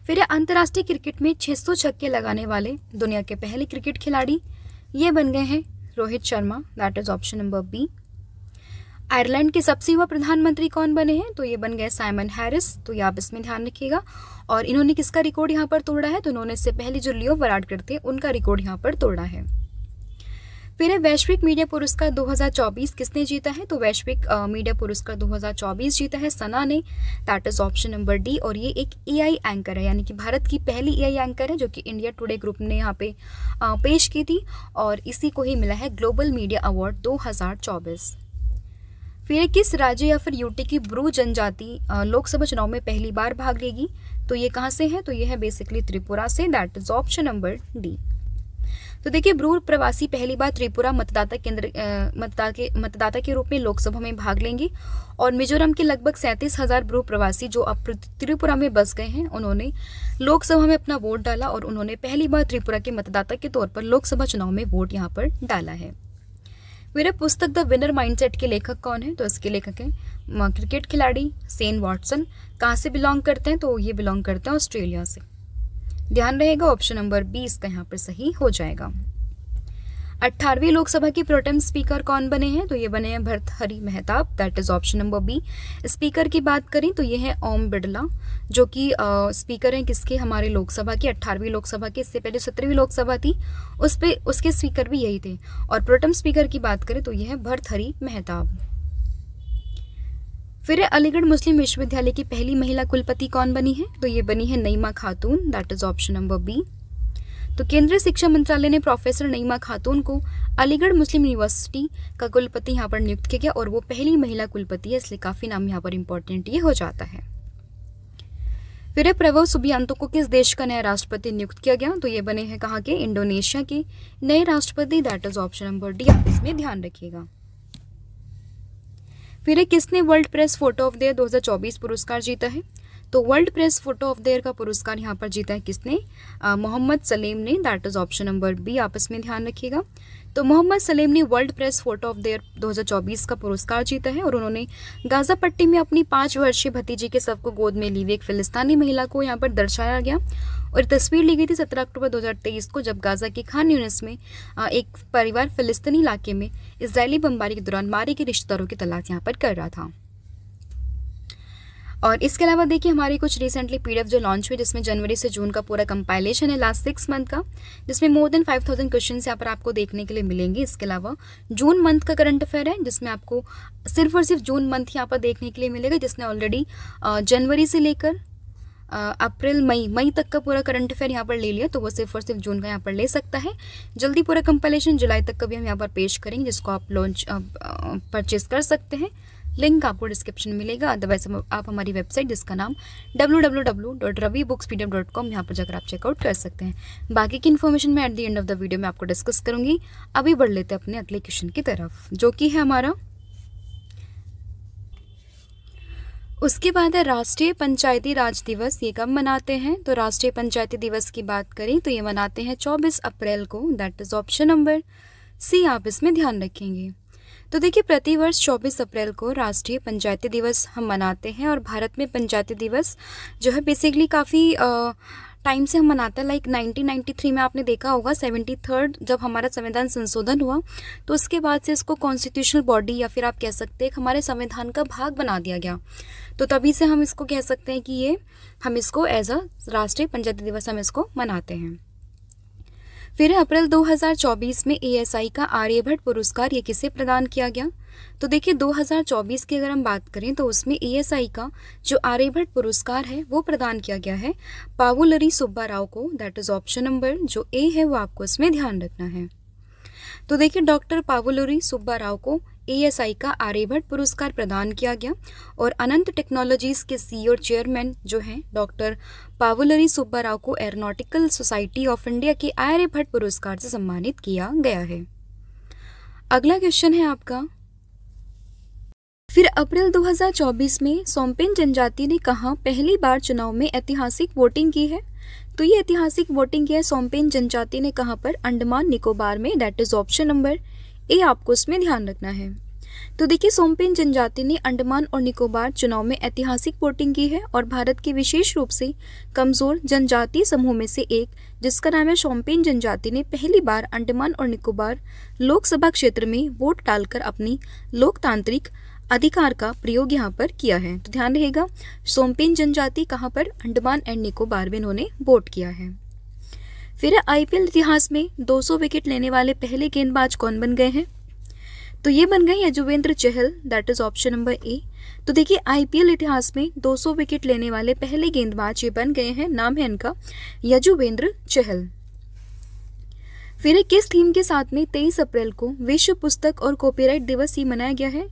फिर अंतर्राष्ट्रीय क्रिकेट में 600 छक्के लगाने वाले दुनिया के पहले क्रिकेट खिलाड़ी ये बन गए हैं Rohit Sharma that is option number B Ireland के सबसे युवा प्रधानमंत्री कौन बने हैं तो ये बन गए साइमन हैरिस तो ये आप इसमें ध्यान रखिएगा और इन्होंने किसका रिकॉर्ड यहाँ पर तोड़ा है तो इन्होंने इससे पहले जो लियो वराडकर थे उनका रिकॉर्ड यहाँ पर तोड़ा है फिर है वैश्विक मीडिया पुरस्कार 2024 किसने जीता है तो वैश्विक मीडिया पुरस्कार 2024 जीता है सना ने that is option number D और ये एक एआई एंकर है यानी कि भारत की पहली एआई एंकर है जो कि इंडिया टुडे ग्रुप ने यहाँ पे पेश की थी और इसी को ही मिला है ग्लोबल मीडिया अवार्ड दो फिर किस राज्य या फिर यूटी की ब्रू जनजाति लोकसभा चुनाव में पहली बार भाग लेगी तो ये कहाँ से है तो ये है बेसिकली त्रिपुरा से that is option number D तो देखिए ब्रूर प्रवासी पहली बार त्रिपुरा मतदाता केंद्र मतदाता के मतदाता के रूप में लोकसभा में भाग लेंगे और मिजोरम के लगभग सैंतीस हजार ब्रू प्रवासी जो अब त्रिपुरा में बस गए हैं उन्होंने लोकसभा में अपना वोट डाला और उन्होंने पहली बार त्रिपुरा के मतदाता के तौर पर लोकसभा चुनाव में वोट यहाँ पर डाला है मेरा पुस्तक द विनर माइंडसेट के लेखक कौन है तो इसके लेखक हैं क्रिकेट खिलाड़ी सेन वॉटसन कहाँ से बिलोंग करते हैं तो ये बिलोंग करते हैं ऑस्ट्रेलिया से ध्यान रहेगा ऑप्शन नंबर बी इसका यहाँ पर सही हो जाएगा अट्ठारहवीं लोकसभा की प्रोटेम स्पीकर कौन बने हैं तो ये बने हैं Hari Mehtab that is option number B speaker की बात करें तो ये हैं ओम बिड़ला जो कि स्पीकर हैं किसके हमारे लोकसभा के अट्ठारहवीं लोकसभा के इससे पहले सत्रहवीं लोकसभा थी उस पर उसके स्पीकर भी यही थे और प्रोटेम स्पीकर की बात करें तो ये है हरी मेहताब फिर अलीगढ़ मुस्लिम विश्वविद्यालय की पहली महिला कुलपति कौन बनी है तो ये बनी है Naima Khatoon that is option number B तो केंद्रीय शिक्षा मंत्रालय ने प्रोफेसर नईमा खातून को अलीगढ़ मुस्लिम यूनिवर्सिटी का कुलपति यहाँ पर नियुक्त किया गया और वो पहली महिला कुलपति है इसलिए काफ़ी नाम यहाँ पर इम्पोर्टेंट ये हो जाता है फिर प्रभव सुबियांतो को किस देश का नया राष्ट्रपति नियुक्त किया गया तो ये बने हैं कहाँ के इंडोनेशिया के नए राष्ट्रपति that is option number D आप इसमें ध्यान रखिएगा फिर है किसने world press photo of year 2024 पुरस्कार जीता है तो world press photo of the year का पुरस्कार यहाँ पर जीता है किसने मोहम्मद सलीम ने that is option number B आपस में ध्यान रखिएगा तो मोहम्मद सलीम ने world press photo of the year 2024 का पुरस्कार जीता है और उन्होंने गाजा पट्टी में अपनी पाँच वर्षीय भतीजी के सब को गोद में ली हुई एक फिलिस्तानी महिला को यहाँ पर दर्शाया गया और तस्वीर ली गई थी 17 अक्टूबर 2023 को जब गाजा के खान यूनिस में एक परिवार फिलिस्तीनी इलाके में इसराइली बमबारी के दौरान मारे गए रिश्तेदारों की तलाश यहाँ पर कर रहा था और इसके अलावा देखिए हमारी कुछ रिसेंटली पीडीएफ जो लॉन्च हुई जिसमें जनवरी से जून का पूरा कंपाइलेशन है लास्ट सिक्स मंथ का जिसमें more than five thousand question यहाँ पर आपको देखने के लिए मिलेंगे इसके अलावा जून मंथ का करंट अफेयर है जिसमें आपको सिर्फ और सिर्फ जून मंथ यहाँ पर देखने के लिए मिलेगा जिसने ऑलरेडी जनवरी से लेकर अप्रैल मई मई तक का पूरा करंट अफेयर यहाँ पर ले लिया तो वो सिर्फ और सिर्फ जून का यहाँ पर ले सकता है जल्दी पूरा कंपाइलेशन जुलाई तक का भी हम यहाँ पर पेश करेंगे जिसको आप लॉन्च परचेज कर सकते हैं लिंक आपको डिस्क्रिप्शन में मिलेगा अदरवाइज आप हमारी वेबसाइट जिसका नाम W W W dot Ravi books P dot com यहाँ पर जाकर आप चेकआउट कर सकते हैं बाकी की इन्फॉर्मेशन मैं at the end of the video में आपको डिस्कस करूँगी अभी बढ़ लेते हैं अपने अगले क्वेश्चन की तरफ जो कि है हमारा उसके बाद है राष्ट्रीय पंचायती राज दिवस ये कब मनाते हैं तो राष्ट्रीय पंचायती दिवस की बात करें तो ये मनाते हैं 24 अप्रैल को that is option number C आप इसमें ध्यान रखेंगे तो देखिए प्रतिवर्ष 24 अप्रैल को राष्ट्रीय पंचायती दिवस हम मनाते हैं और भारत में पंचायती दिवस जो है बेसिकली काफ़ी टाइम से हम मनाते हैं लाइक 1993 में आपने देखा होगा सेवेंटी थर्ड जब हमारा संविधान संशोधन हुआ तो उसके बाद से इसको कॉन्स्टिट्यूशनल बॉडी या फिर आप कह सकते हैं हमारे संविधान का भाग बना दिया गया तो तभी से हम इसको कह सकते हैं कि ये हम इसको एज अ राष्ट्रीय पंचायती दिवस हम इसको मनाते हैं तेरह अप्रैल 2024 में एएसआई का आर्यभट्ट पुरस्कार ये किसे प्रदान किया गया तो देखिए 2024 की अगर हम बात करें तो उसमें एएसआई का जो आर्यभट्ट पुरस्कार है वो प्रदान किया गया है पावुलरी सुब्बा राव को दैट इज ऑप्शन नंबर जो ए है वो आपको इसमें ध्यान रखना है तो देखिए डॉक्टर पावुलरी सुब्बा राव को एएसआई का आर्यभट्ट पुरस्कार प्रदान किया गया और अनंत टेक्नोलॉजीज के सीईओ e और चेयरमैन जो हैं डॉक्टर पावुलरी सुब्बा राव को एरोनॉटिकल सोसाइटी ऑफ इंडिया के आर्यभट्ट पुरस्कार से सम्मानित किया गया है अगला क्वेश्चन है आपका फिर अप्रैल 2024 में सोमपेन जनजाति ने कहा पहली बार चुनाव में ऐतिहासिक वोटिंग की है तो ये ऐतिहासिक वोटिंग है सोमपेन जनजाति ने कहा पर अंडमान निकोबार में डेट इज ऑप्शन नंबर ये आपको इसमें ध्यान रखना है तो देखिए सोमपेन जनजाति ने अंडमान और निकोबार चुनाव में ऐतिहासिक वोटिंग की है और भारत के विशेष रूप से कमजोर जनजातीय समूह में से एक जिसका नाम है सोमपेन जनजाति ने पहली बार अंडमान और निकोबार लोकसभा क्षेत्र में वोट डालकर अपनी लोकतांत्रिक अधिकार का प्रयोग यहाँ पर किया है तो ध्यान रहेगा सोमपेन जनजाति कहाँ पर अंडमान एंड निकोबार में इन्होंने वोट किया है फिर आईपीएल इतिहास में 200 विकेट लेने वाले पहले गेंदबाज कौन बन गए हैं तो ये बन गए Yuzvendra Chahal that is option number A तो देखिए आईपीएल इतिहास में 200 विकेट लेने वाले पहले गेंदबाज ये बन गए हैं नाम है इनका यजुवेंद्र चहल फिर किस थीम के साथ में 23 अप्रैल को विश्व पुस्तक और कॉपीराइट दिवस ही मनाया गया है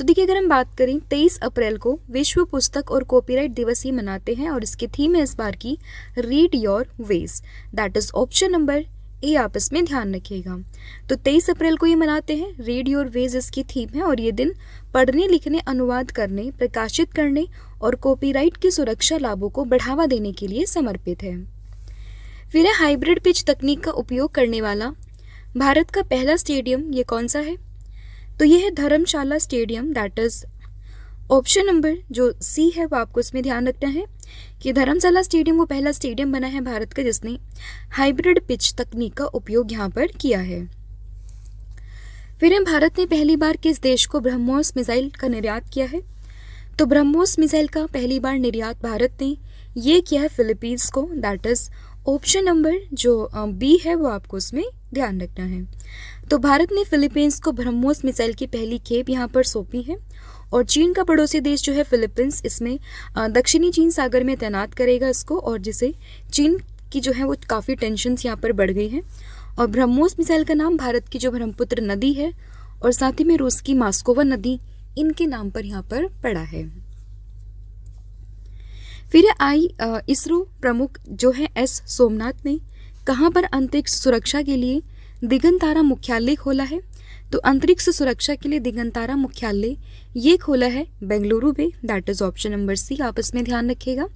तो देखिए अगर हम बात करें 23 अप्रैल को विश्व पुस्तक और कॉपीराइट दिवस ही मनाते हैं और इसकी थीम है इस बार की read your ways that is option number A आप इसमें ध्यान रखिएगा तो 23 अप्रैल को ये मनाते हैं रीड योर वेज इसकी थीम है और ये दिन पढ़ने लिखने अनुवाद करने प्रकाशित करने और कॉपीराइट की सुरक्षा लाभों को बढ़ावा देने के लिए समर्पित है फिर है हाइब्रिड पिच तकनीक का उपयोग करने वाला भारत का पहला स्टेडियम ये कौन सा है तो ये है Dharamshala stadium that is option number जो सी है वो आपको इसमें ध्यान रखना है कि धर्मशाला स्टेडियम वो पहला स्टेडियम बना है भारत का जिसने हाइब्रिड पिच तकनीक का उपयोग यहाँ पर किया है फिर हम भारत ने पहली बार किस देश को ब्रह्मोस मिसाइल का निर्यात किया है तो ब्रह्मोस मिसाइल का पहली बार निर्यात भारत ने ये किया है फिलीपींस को दैट इज ऑप्शन नंबर जो बी है वो आपको उसमें ध्यान रखना है तो भारत ने फिलीपींस को ब्रह्मोस मिसाइल की पहली खेप यहाँ पर सौंपी है और चीन का पड़ोसी देश जो है फिलीपींस इसमें दक्षिणी चीन सागर में तैनात करेगा इसको और जिसे चीन की जो है वो काफ़ी टेंशन्स यहाँ पर बढ़ गई हैं और ब्रह्मोस मिसाइल का नाम भारत की जो ब्रह्मपुत्र नदी है और साथ ही में रूस की मास्कोवा नदी इनके नाम पर यहाँ पर पड़ा है फिर आई इसरो प्रमुख जो है एस सोमनाथ ने कहाँ पर अंतरिक्ष सुरक्षा के लिए दिगंतारा मुख्यालय खोला है तो अंतरिक्ष सुरक्षा के लिए दिगंतारा मुख्यालय ये खोला है बेंगलुरु में that is option number C आप इसमें ध्यान रखिएगा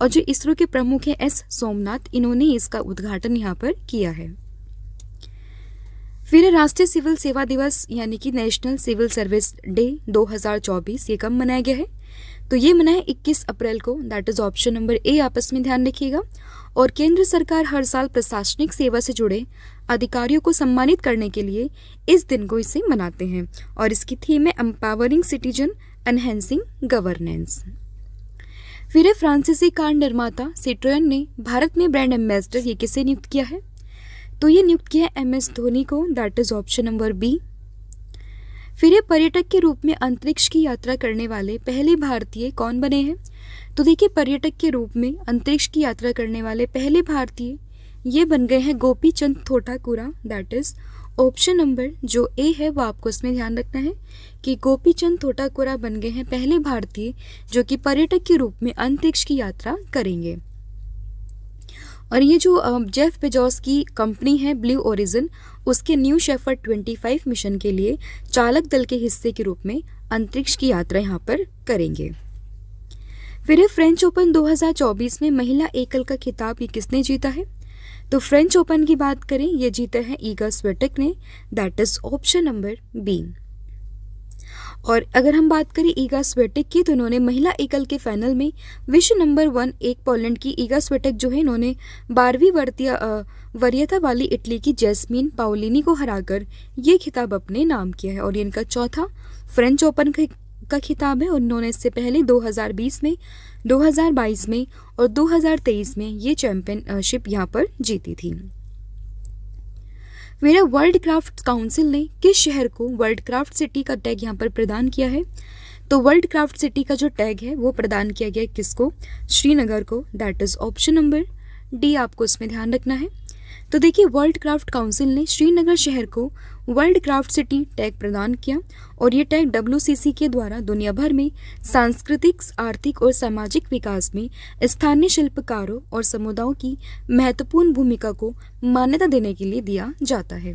और जो इसरो के प्रमुख हैं एस सोमनाथ इन्होंने इसका उद्घाटन यहाँ पर किया है फिर राष्ट्रीय सिविल सेवा दिवस यानी कि नेशनल सिविल सर्विस डे 2024 ये कब मनाया गया है तो ये मनाया 21 अप्रैल को that is option number A आपस में ध्यान रखिएगा और केंद्र सरकार हर साल प्रशासनिक सेवा से जुड़े अधिकारियों को सम्मानित करने के लिए इस दिन को इसे मनाते हैं और इसकी थीम है एम्पावरिंग सिटीजन एनहेंसिंग गवर्नेंस फिर फ्रांसीसी कार निर्माता सिट्रोयन ने भारत में ब्रांड एम्बेसडर ये किसे नियुक्त किया है तो ये नियुक्त किया है एम एस धोनी को that is option number B फिर ये पर्यटक के रूप में अंतरिक्ष की यात्रा करने वाले पहले भारतीय कौन बने हैं तो देखिए पर्यटक के रूप में अंतरिक्ष की यात्रा करने वाले पहले भारतीय ये बन गए हैं Gopi Chand Thotakura that is option number जो ए है वो आपको इसमें ध्यान रखना है कि गोपी चंद थोटाकुरा बन गए हैं पहले भारतीय जो कि पर्यटक के रूप में अंतरिक्ष की यात्रा करेंगे और ये जो जेफ बेजॉस की कंपनी है ब्लू ओरिजिन उसके न्यू शेफर 25 मिशन के लिए चालक दल के हिस्से के रूप में अंतरिक्ष की यात्रा यहाँ पर करेंगे फिर फ्रेंच ओपन 2024 में महिला एकल का खिताब ये किसने जीता है तो फ्रेंच ओपन की बात करें ये जीता है ईगा स्वेटक ने that is option number B और अगर हम बात करें ईगा स्वेटिक की तो उन्होंने महिला एकल के फाइनल में विश्व नंबर वन एक पोलैंड की ईगा स्वेटिक जो है इन्होंने बारहवीं वर्तीय वरीयता वाली इटली की जैस्मीन पाओलिनी को हराकर ये खिताब अपने नाम किया है और ये इनका चौथा फ्रेंच ओपन का खिताब है और इससे पहले 2020 में 2022 में और 2023 में ये चैंपियनशिप यहाँ पर जीती थी मेरा वर्ल्ड क्राफ्ट काउंसिल ने किस शहर को वर्ल्ड क्राफ्ट सिटी का टैग यहाँ पर प्रदान किया है तो वर्ल्ड क्राफ्ट सिटी का जो टैग है वो प्रदान किया गया किसको श्रीनगर को that is option number D आपको इसमें ध्यान रखना है तो देखिए वर्ल्ड क्राफ्ट काउंसिल ने श्रीनगर शहर को वर्ल्ड क्राफ्ट सिटी टैग प्रदान किया और ये टैग डब्ल्यू के द्वारा दुनिया भर में सांस्कृतिक आर्थिक और सामाजिक विकास में स्थानीय शिल्पकारों और समुदायों की महत्वपूर्ण भूमिका को मान्यता देने के लिए दिया जाता है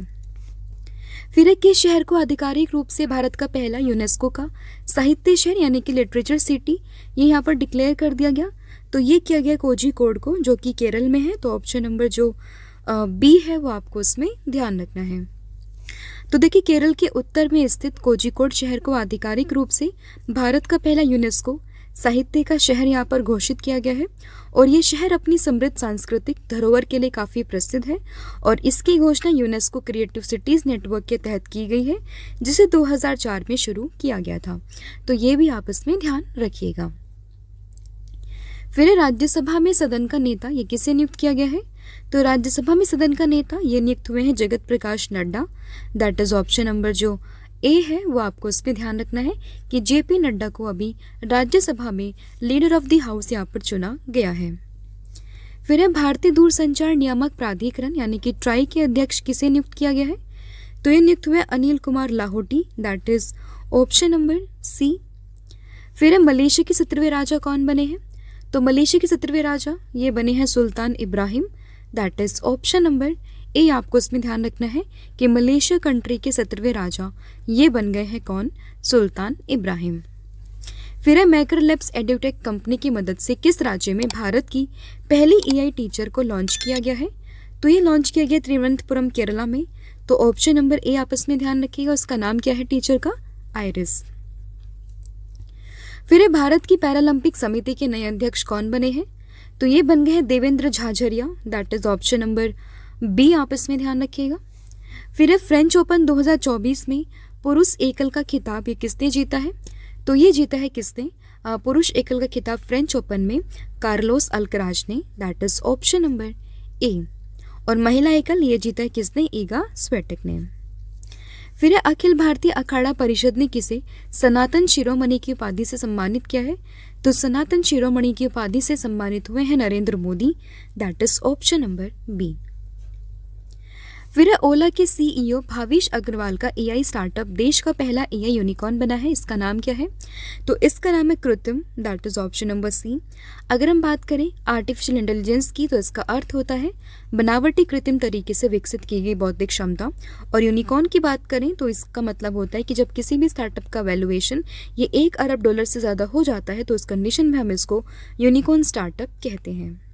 फिर के शहर को आधिकारिक रूप से भारत का पहला यूनेस्को का साहित्य शहर यानी कि लिटरेचर सिटी ये यहाँ पर डिक्लेयर कर दिया गया तो ये किया गया कोजी कोड को जो कि केरल में है तो ऑप्शन नंबर जो बी है वो आपको उसमें ध्यान रखना है तो देखिए केरल के उत्तर में स्थित कोजिकोड शहर को आधिकारिक रूप से भारत का पहला यूनेस्को साहित्य का शहर यहाँ पर घोषित किया गया है और ये शहर अपनी समृद्ध सांस्कृतिक धरोहर के लिए काफ़ी प्रसिद्ध है और इसकी घोषणा यूनेस्को क्रिएटिव सिटीज़ नेटवर्क के तहत की गई है जिसे 2004 में शुरू किया गया था तो ये भी आप इसमें ध्यान रखिएगा फिर राज्यसभा में सदन का नेता ये किसे नियुक्त किया गया है तो राज्यसभा में सदन का नेता ये नियुक्त हुए हैं Jagat Prakash Nadda that is option number जो ए है वो आपको इस पर ध्यान रखना है कि जेपी नड्डा को अभी राज्यसभा में लीडर ऑफ द हाउस यहाँ पर चुना गया है फिर है भारतीय दूरसंचार नियामक प्राधिकरण यानी कि ट्राई के अध्यक्ष किसे नियुक्त किया गया है तो ये नियुक्त हुए Anil Kumar Lahoti that is option number C फिर है मलेशिया के सत्रहवें राजा कौन बने हैं तो मलेशिया के सत्रहवें राजा ये बने हैं Sultan Ibrahim that is option number A आपको इसमें ध्यान रखना है कि मलेशिया कंट्री के सत्रहवें राजा ये बन गए हैं कौन सुल्तान इब्राहिम फिर है मैक्रलैब्स एड्यूटेक कंपनी की मदद से किस राज्य में भारत की पहली एआई टीचर को लॉन्च किया गया है तो ये लॉन्च किया गया त्रिवंतपुरम केरला में तो ऑप्शन नंबर ए आप इसमें ध्यान रखिएगा उसका नाम क्या है टीचर का आयरिस फिर भारत की पैरालंपिक समिति के नए अध्यक्ष कौन बने हैं तो ये बन गए हैं Devendra Jhajharia that is option number B आप इसमें ध्यान रखिएगा फिर है फ्रेंच ओपन 2024 में पुरुष एकल का खिताब ये किसने जीता है तो ये जीता है किसने पुरुष एकल का खिताब फ्रेंच ओपन में कार्लोस अल्कराज ने that is option number A और महिला एकल ये जीता है किसने ईगा स्वेटक ने फिर अखिल भारतीय अखाड़ा परिषद ने किसे सनातन शिरोमणि की उपाधि से सम्मानित किया है तो सनातन शिरोमणि की उपाधि से सम्मानित हुए हैं Narendra Modi that is option number B फिर ओला के सीईओ e भावेश अग्रवाल का एआई स्टार्टअप देश का पहला एआई यूनिकॉर्न बना है इसका नाम क्या है तो इसका नाम है कृत्रिम that is option number C अगर हम बात करें आर्टिफिशियल इंटेलिजेंस की तो इसका अर्थ होता है बनावटी कृत्रिम तरीके से विकसित की गई बौद्धिक क्षमता और यूनिकॉर्न की बात करें तो इसका मतलब होता है कि जब किसी भी स्टार्टअप का वैल्यूएशन ये एक अरब डॉलर से ज़्यादा हो जाता है तो उस कंडीशन में हम इसको यूनिकॉर्न स्टार्टअप कहते हैं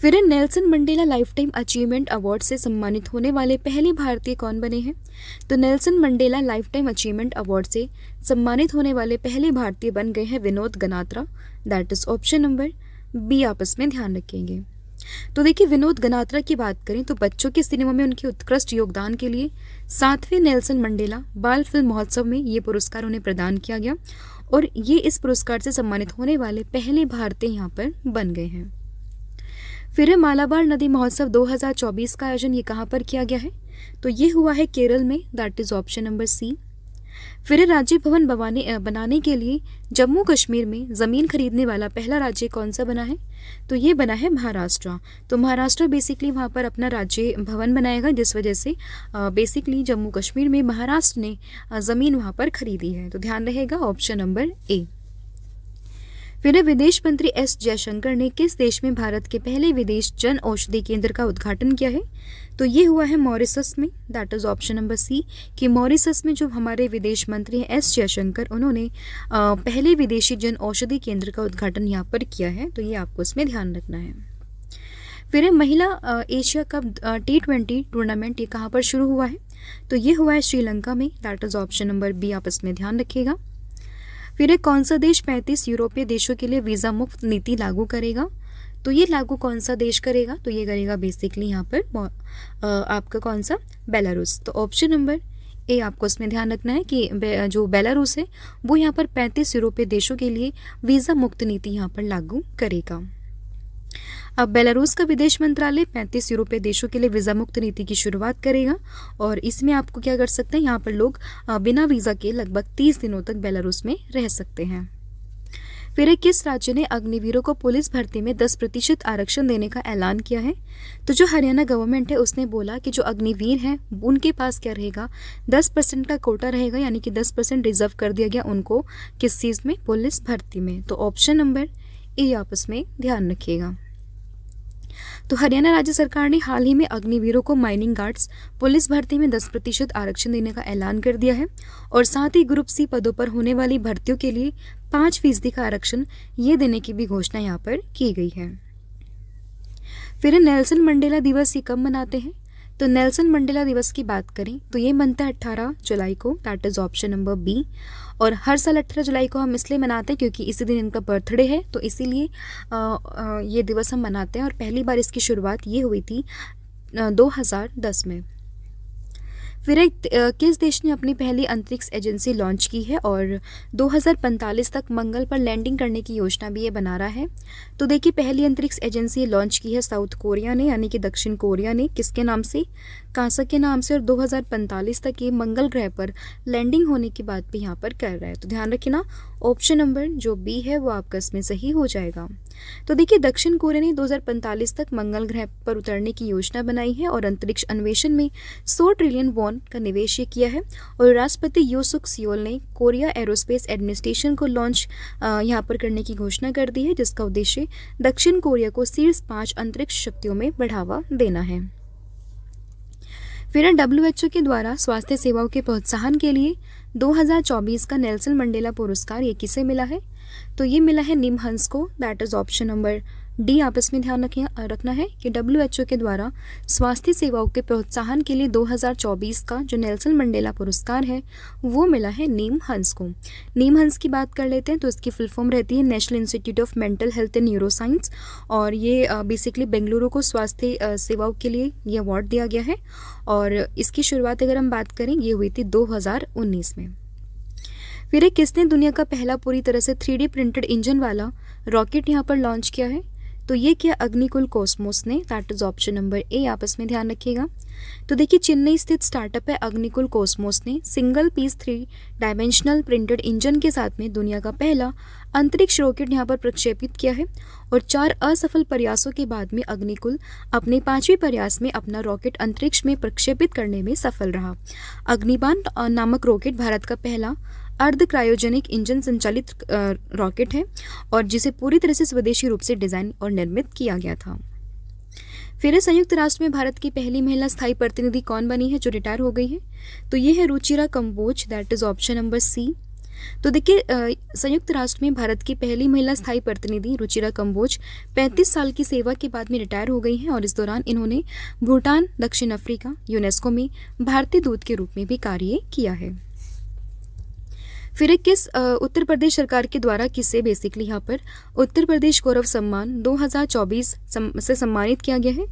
फिर Nelson Mandela lifetime achievement award से सम्मानित होने वाले पहले भारतीय कौन बने हैं तो Nelson Mandela lifetime achievement award से सम्मानित होने वाले पहले भारतीय बन गए हैं Vinod Ganatra that is option number B आपस में ध्यान रखेंगे तो देखिए विनोद गनात्रा की बात करें तो बच्चों के सिनेमा में उनके उत्कृष्ट योगदान के लिए सातवें नेल्सन मंडेला बाल फिल्म महोत्सव में ये पुरस्कार उन्हें प्रदान किया गया और ये इस पुरस्कार से सम्मानित होने वाले पहले भारतीय यहाँ पर बन गए हैं फिर है मालाबार नदी महोत्सव 2024 का आयोजन ये कहाँ पर किया गया है तो ये हुआ है केरल में that is option number C फिर राज्य भवन बवाने बनाने के लिए जम्मू कश्मीर में ज़मीन खरीदने वाला पहला राज्य कौन सा बना है तो ये बना है महाराष्ट्र तो महाराष्ट्र बेसिकली वहाँ पर अपना राज्य भवन बनाएगा जिस वजह से बेसिकली जम्मू कश्मीर में महाराष्ट्र ने ज़मीन वहाँ पर खरीदी है तो ध्यान रहेगा ऑप्शन नंबर ए फिर विदेश मंत्री एस जयशंकर ने किस देश में भारत के पहले विदेश जन औषधि केंद्र का उद्घाटन किया है तो ये हुआ है मॉरिसस में that is option number C कि मॉरिसस में जो हमारे विदेश मंत्री हैं एस जयशंकर उन्होंने पहले विदेशी जन औषधि केंद्र का उद्घाटन यहाँ पर किया है तो ये आपको इसमें ध्यान रखना है फिर महिला Asia Cup T twenty tournament ये कहाँ पर शुरू हुआ है तो ये हुआ है श्रीलंका में that is option number B आप इसमें ध्यान रखिएगा फिर कौन सा देश 35 यूरोपीय देशों के लिए वीज़ा मुफ्त नीति लागू करेगा तो ये लागू कौन सा देश करेगा तो ये करेगा बेसिकली यहाँ पर आपका कौन सा बेलारूस तो ऑप्शन नंबर ए आपको इसमें ध्यान रखना है कि जो बेलारूस है वो यहाँ पर 35 यूरोपीय देशों के लिए वीज़ा मुक्त नीति यहाँ पर लागू करेगा अब बेलारूस का विदेश मंत्रालय पैंतीस यूरोपीय देशों के लिए वीज़ा मुक्त नीति की शुरुआत करेगा और इसमें आपको क्या कर सकते हैं यहाँ पर लोग बिना वीज़ा के लगभग तीस दिनों तक बेलारूस में रह सकते हैं फिर किस राज्य ने अग्निवीरों को पुलिस भर्ती में 10 प्रतिशत आरक्षण देने का ऐलान किया है तो जो हरियाणा गवर्नमेंट है उसने बोला कि जो अग्निवीर हैं उनके पास क्या रहेगा 10 परसेंट का कोटा रहेगा यानी कि 10 परसेंट रिजर्व कर दिया गया उनको किस चीज़ में पुलिस भर्ती में तो ऑप्शन नंबर ए आपस में ध्यान रखिएगा तो हरियाणा राज्य सरकार ने हाल ही में अग्निवीरों को माइनिंग गार्ड्स पुलिस भर्ती में 10 प्रतिशत आरक्षण देने का ऐलान कर दिया है और साथ ही ग्रुप सी पदों पर होने वाली भर्तियों के लिए पांच फीसदी का आरक्षण ये देने की भी घोषणा यहाँ पर की गई है फिर नेल्सन मंडेला दिवस ये कब मनाते हैं तो नेल्सन मंडेला दिवस की बात करें तो ये बनता है अट्ठारह जुलाई को that is option number B और हर साल अट्ठारह जुलाई को हम इसलिए मनाते हैं क्योंकि इसी दिन इनका बर्थडे है तो इसीलिए ये दिवस हम मनाते हैं और पहली बार इसकी शुरुआत ये हुई थी 2010 में विरय किस देश ने अपनी पहली अंतरिक्ष एजेंसी लॉन्च की है और 2045 तक मंगल पर लैंडिंग करने की योजना भी ये बना रहा है तो देखिए पहली अंतरिक्ष एजेंसी लॉन्च की है साउथ कोरिया ने यानी कि दक्षिण कोरिया ने किसके नाम से कांसा के नाम से और 2045 तक ये मंगल ग्रह पर लैंडिंग होने की बात भी यहाँ पर कर रहा है तो ध्यान रखिए ना ऑप्शन नंबर जो बी है वो आपका इसमें सही हो जाएगा तो देखिए दक्षिण कोरिया ने 2045 तक मंगल ग्रह पर उतरने की योजना बनाई है और अंतरिक्ष अन्वेषण में 100 ट्रिलियन वॉन का निवेश किया है और राष्ट्रपति योसुक सियोल ने कोरिया एरोस्पेस एडमिनिस्ट्रेशन को लॉन्च यहाँ पर करने की घोषणा कर दी है जिसका उद्देश्य दक्षिण कोरिया को शीर्ष पाँच अंतरिक्ष शक्तियों में बढ़ावा देना है फिर डब्ल्यू के द्वारा स्वास्थ्य सेवाओं के प्रोत्साहन के लिए 2024 का नेल्सन मंडेला पुरस्कार ये किसे मिला है तो ये मिला है निम हंस को that is option number D आपस में ध्यान रखें रखना है कि डब्ल्यू एच ओ के द्वारा स्वास्थ्य सेवाओं के प्रोत्साहन के लिए 2024 का जो नेल्सन मंडेला पुरस्कार है वो मिला है नीम हंस को नीम हंस की बात कर लेते हैं तो इसकी फुल फॉर्म रहती है National Institute of Mental Health and Neuroscience और ये बेसिकली बेंगलुरु को स्वास्थ्य सेवाओं के लिए ये अवार्ड दिया गया है और इसकी शुरुआत अगर हम बात करें ये हुई थी दो में फिर किसने दुनिया का पहला पूरी तरह से थ्री प्रिंटेड इंजन वाला रॉकेट यहाँ पर लॉन्च किया है तो ये किया अग्निकुल कॉस्मोस ने that is option number A आप इसमें ध्यान रखिएगा तो देखिए चेन्नई स्थित स्टार्टअप है अग्निकुल कॉस्मोस ने single piece three dimensional printed engine के साथ में दुनिया का पहला अंतरिक्ष रॉकेट यहाँ पर प्रक्षेपित किया है और चार असफल प्रयासों के बाद में अग्निकुल अपने पांचवें प्रयास में अपना रॉकेट अंतरिक्ष में प्रक्षेपित करने में सफल रहा अग्निबान नामक रॉकेट भारत का पहला अर्ध क्रायोजेनिक इंजन संचालित रॉकेट है और जिसे पूरी तरह से स्वदेशी रूप से डिज़ाइन और निर्मित किया गया था फिर संयुक्त राष्ट्र में भारत की पहली महिला स्थायी प्रतिनिधि कौन बनी है जो रिटायर हो गई है तो ये है Ruchira Kamboj that is option number C तो देखिए संयुक्त राष्ट्र में भारत की पहली महिला स्थायी प्रतिनिधि रुचिरा कम्बोज 35 साल की सेवा के बाद में रिटायर हो गई हैं और इस दौरान इन्होंने भूटान दक्षिण अफ्रीका यूनेस्को में भारतीय दूत के रूप में भी कार्य किया है फिर एक किस उत्तर प्रदेश सरकार के द्वारा किसे बेसिकली यहाँ पर उत्तर प्रदेश गौरव सम्मान 2024 सम, से सम्मानित किया गया है